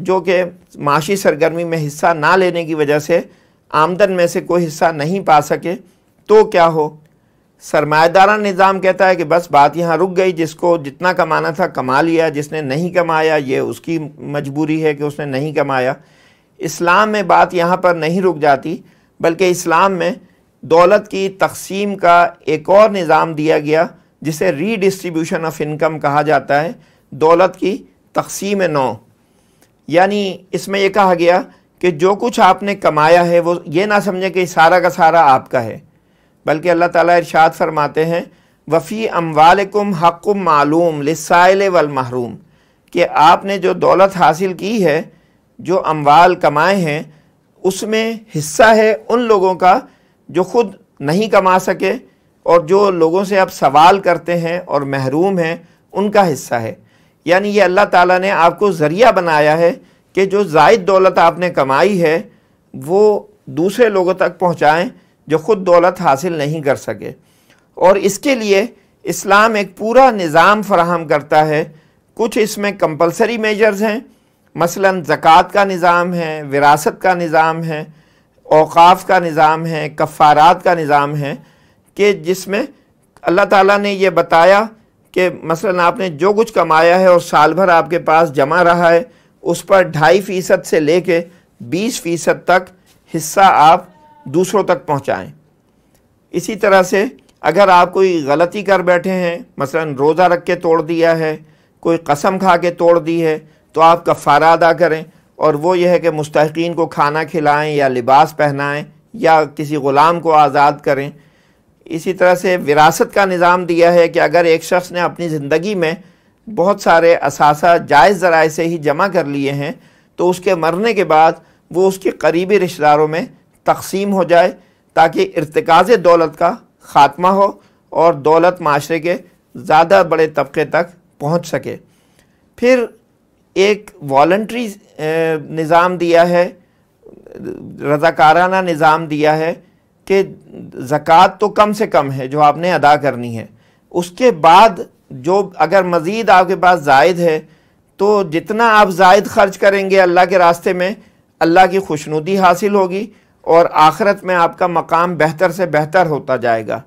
जो कि माशी सरगर्मी में हिस्सा ना लेने की वजह से आमदन में से कोई हिस्सा नहीं पा सके तो क्या हो सरमादारा निज़ाम कहता है कि बस बात यहाँ रुक गई जिसको जितना कमाना था कमा लिया जिसने नहीं कमाया ये उसकी मजबूरी है कि उसने नहीं कमाया इस्लाम में बात यहाँ पर नहीं रुक जाती बल्कि इस्लाम में दौलत की तकसीम का एक और निज़ाम दिया गया जिसे रीडिस्ट्रीब्यूशन ऑफ इनकम कहा जाता है दौलत की तकसीम नौ यानी इसमें यह कहा गया कि जो कुछ आपने कमाया है वो ये ना समझे कि सारा का सारा आपका है बल्कि अल्लाह ताला इरशाद फरमाते हैं वफ़ी अमवालकुम हक़ मालूम लसाइल वल महरूम कि आपने जो दौलत हासिल की है जो अमवाल कमाए हैं उसमें हिस्सा है उन लोगों का जो ख़ुद नहीं कमा सके और जो लोगों से आप सवाल करते हैं और महरूम हैं उनका हिस्सा है यानी ये अल्लाह ताला ने आपको ज़रिया बनाया है कि जो जायद दौलत आपने कमाई है वो दूसरे लोगों तक पहुँचाएँ जो ख़ुद दौलत हासिल नहीं कर सके और इसके लिए इस्लाम एक पूरा निज़ाम फराहम करता है कुछ इसमें कंपलसरी मेजर्स हैं मसलन ज़क़़त का निज़ाम है विरासत का निज़ाम है अवकाफ़ का निज़ाम है कफ़ारात का निज़ाम है कि जिसमें अल्लाह ताला ने यह बताया कि मसलन आपने जो कुछ कमाया है और साल भर आपके पास जमा रहा है उस पर ढाई फ़ीसद से ले कर बीस फ़ीसद तक हिस्सा आप दूसरों तक पहुँचाएँ इसी तरह से अगर आप कोई गलती कर बैठे हैं मसलन रोज़ा रख के तोड़ दिया है कोई कसम खा के तोड़ दी है तो आप कफ़ारा अदा करें और वो यह है कि मुस्तकिन को खाना खिलाएं या लिबास पहनाएं या किसी ग़ुलाम को आज़ाद करें इसी तरह से विरासत का निज़ाम दिया है कि अगर एक शख्स ने अपनी ज़िंदगी में बहुत सारे असासा जायज़ ज़राए से ही जमा कर लिए हैं तो उसके मरने के बाद वो उसके करीबी रिश्तेदारों में तकसीम हो जाए ताकि इरतकाज दौलत का ख़ात्मा हो और दौलत माशरे के ज़्यादा बड़े तबके तक पहुँच सके फिर एक वॉल्ट्री निज़ाम दिया है रज़ाकाराना निज़ाम दिया है कि ज़क़़त तो कम से कम है जो आपने अदा करनी है उसके बाद जो अगर मज़ीद आपके पास जायद है तो जितना आप जायद ख़र्च करेंगे अल्लाह के रास्ते में अल्लाह की खुशनुदी हासिल होगी और आखरत में आपका मकाम बेहतर से बेहतर होता जाएगा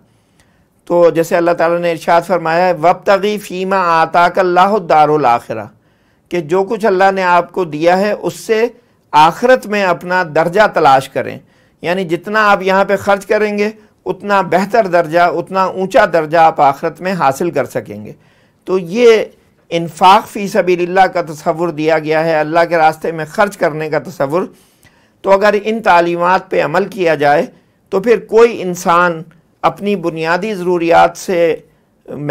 तो जैसे अल्लाह ताला ने इरशाद फरमाया है वब तगी फ़ीमा आताकल्लाह दारुलआखरा कि जो कुछ अल्लाह ने आपको दिया है उससे आखरत में अपना दर्जा तलाश करें यानी जितना आप यहाँ पे खर्च करेंगे उतना बेहतर दर्जा उतना ऊंचा दर्जा आप आखरत में हासिल कर सकेंगे तो ये इनफाक फ़ी सभी का तस्वुर दिया गया है अल्लाह के रास्ते में ख़र्च करने का तस्वुर तो अगर इन तालीमत पर अमल किया जाए तो फिर कोई इंसान अपनी बुनियादी ज़रूरियात से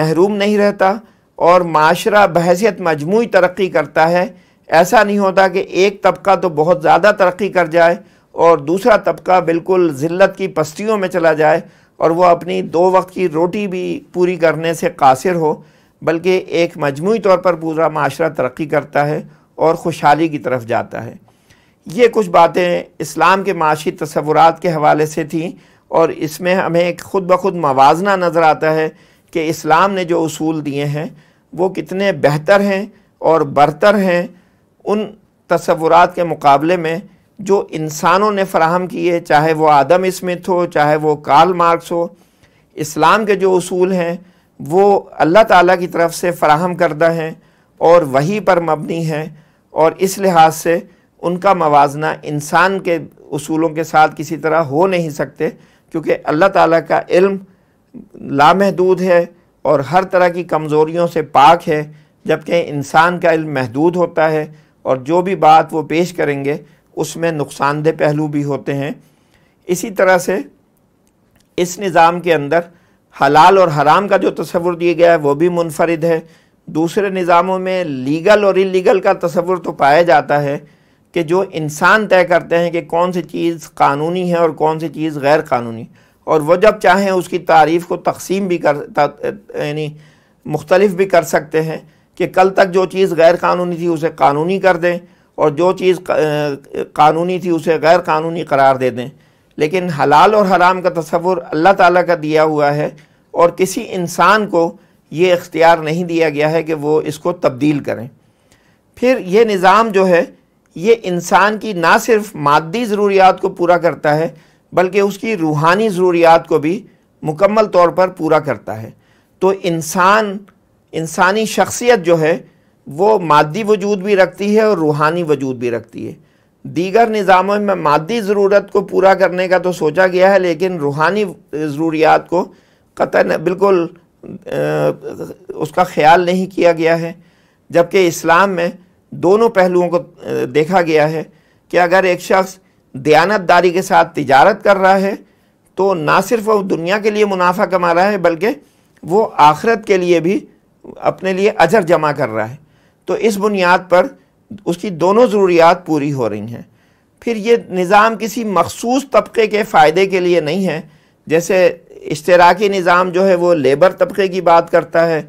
महरूम नहीं रहता और माशरा बहसीत मजमू तरक्की करता है ऐसा नहीं होता कि एक तबका तो बहुत ज़्यादा तरक्की कर जाए और दूसरा तबका बिल्कुल ज़िल्त की पस्तियों में चला जाए और वह अपनी दो वक्त की रोटी भी पूरी करने से कासिर हो बल्कि एक मजमू तौर पर पूरा माशरा तरक्की करता है और खुशहाली की तरफ जाता है ये कुछ बातें इस्लाम के माशी तस्वूर के हवाले से थीं और इसमें हमें एक ख़ुद ब खुद मवाजना नज़र आता है कि इस्लाम ने जो असूल दिए हैं वो कितने बेहतर हैं और बरतर हैं उन तस्वूर के मुकाबले में जो इंसानों ने फ़राहम किए चाहे वो आदम स्मिथ हो चाहे वो कार्ल मार्क्स हो इस्लाम के जो असूल हैं वो अल्लाह ताला की तरफ से फ़राहम करदा हैं और वही पर मबनी हैं और इस लिहाज से उनका मवाजना इंसान के असूलों के साथ किसी तरह हो नहीं सकते क्योंकि अल्लाह ताला का इल्म लामहदूद है और हर तरह की कमज़ोरियों से पाक है जबकि इंसान का इल्म महदूद होता है और जो भी बात वो पेश करेंगे उसमें नुकसानदेह पहलू भी होते हैं इसी तरह से इस निज़ाम के अंदर हलाल और हराम का जो तस्वुर दिया गया है वो भी मुनफरद है दूसरे निज़ामों में लीगल और इलीगल का तस्वुर तो पाया जाता है कि जो इंसान तय करते हैं कि कौन सी चीज़ कानूनी है और कौन सी चीज़ गैर कानूनी और वह जब चाहें उसकी तारीफ़ को तकसीम भी कर यानी मुख्तलफ भी कर सकते हैं कि कल तक जो चीज़ गैर कानूनी थी उसे कानूनी कर दें और जो चीज़ कानूनी थी उसे गैर कानूनी करार दे दें लेकिन हलाल और हराम का तस्वुर अल्लाह ताला का दिया हुआ है और किसी इंसान को ये इख्तियार नहीं दिया गया है कि वो इसको तब्दील करें फिर ये निज़ाम जो है ये इंसान की ना सिर्फ मादी ज़रूरियात को पूरा करता है बल्कि उसकी रूहानी ज़रूरियात को भी मुकम्मल तौर पर पूरा करता है तो इंसान इंसानी शख्सियत जो है वो मादी वजूद भी रखती है और रूहानी वजूद भी रखती है दीगर निज़ामों में मादी ज़रूरत को पूरा करने का तो सोचा गया है लेकिन रूहानी ज़रूरियात को कत बिल्कुल उसका ख्याल नहीं किया गया है जबकि इस्लाम में दोनों पहलुओं को देखा गया है कि अगर एक शख्स दयानतदारी के साथ तजारत कर रहा है तो ना सिर्फ वो दुनिया के लिए मुनाफा कमा रहा है बल्कि वो आखरत के लिए भी अपने लिए अजर जमा कर रहा है तो इस बुनियाद पर उसकी दोनों ज़रूरियात पूरी हो रही हैं फिर ये निज़ाम किसी मखसूस तबके के फ़ायदे के लिए नहीं है जैसे इश्तराकी निज़ाम जो है वो लेबर तबके की बात करता है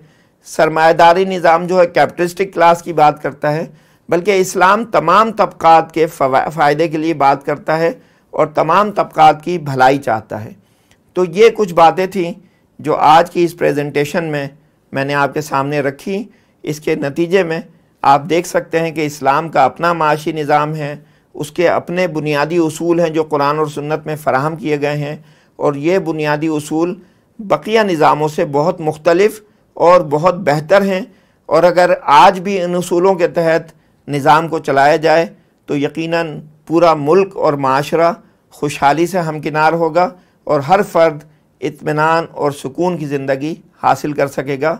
सरमादारी निज़ाम जो है कैपिटलिस्टिक क्लास की बात करता है बल्कि इस्लाम तमाम तबक़ात के फ़ायदे के लिए बात करता है और तमाम तबक़ात की भलाई चाहता है तो ये कुछ बातें थीं जो आज की इस प्रेजेंटेशन में मैंने आपके सामने रखी इसके नतीजे में आप देख सकते हैं कि इस्लाम का अपना माशी निज़ाम है उसके अपने बुनियादी असूल हैं जो कुरान और सुन्नत में फ़राहम किए गए हैं और ये बुनियादी असूल बकिया निज़ामों से बहुत मुख्तलफ और बहुत बेहतर हैं और अगर आज भी इन असूलों के तहत निज़ाम को चलाया जाए तो यकीन पूरा मुल्क और माशरा खुशहाली से हमकिनार होगा और हर फर्द इतमान और सुकून की ज़िंदगी हासिल कर सकेगा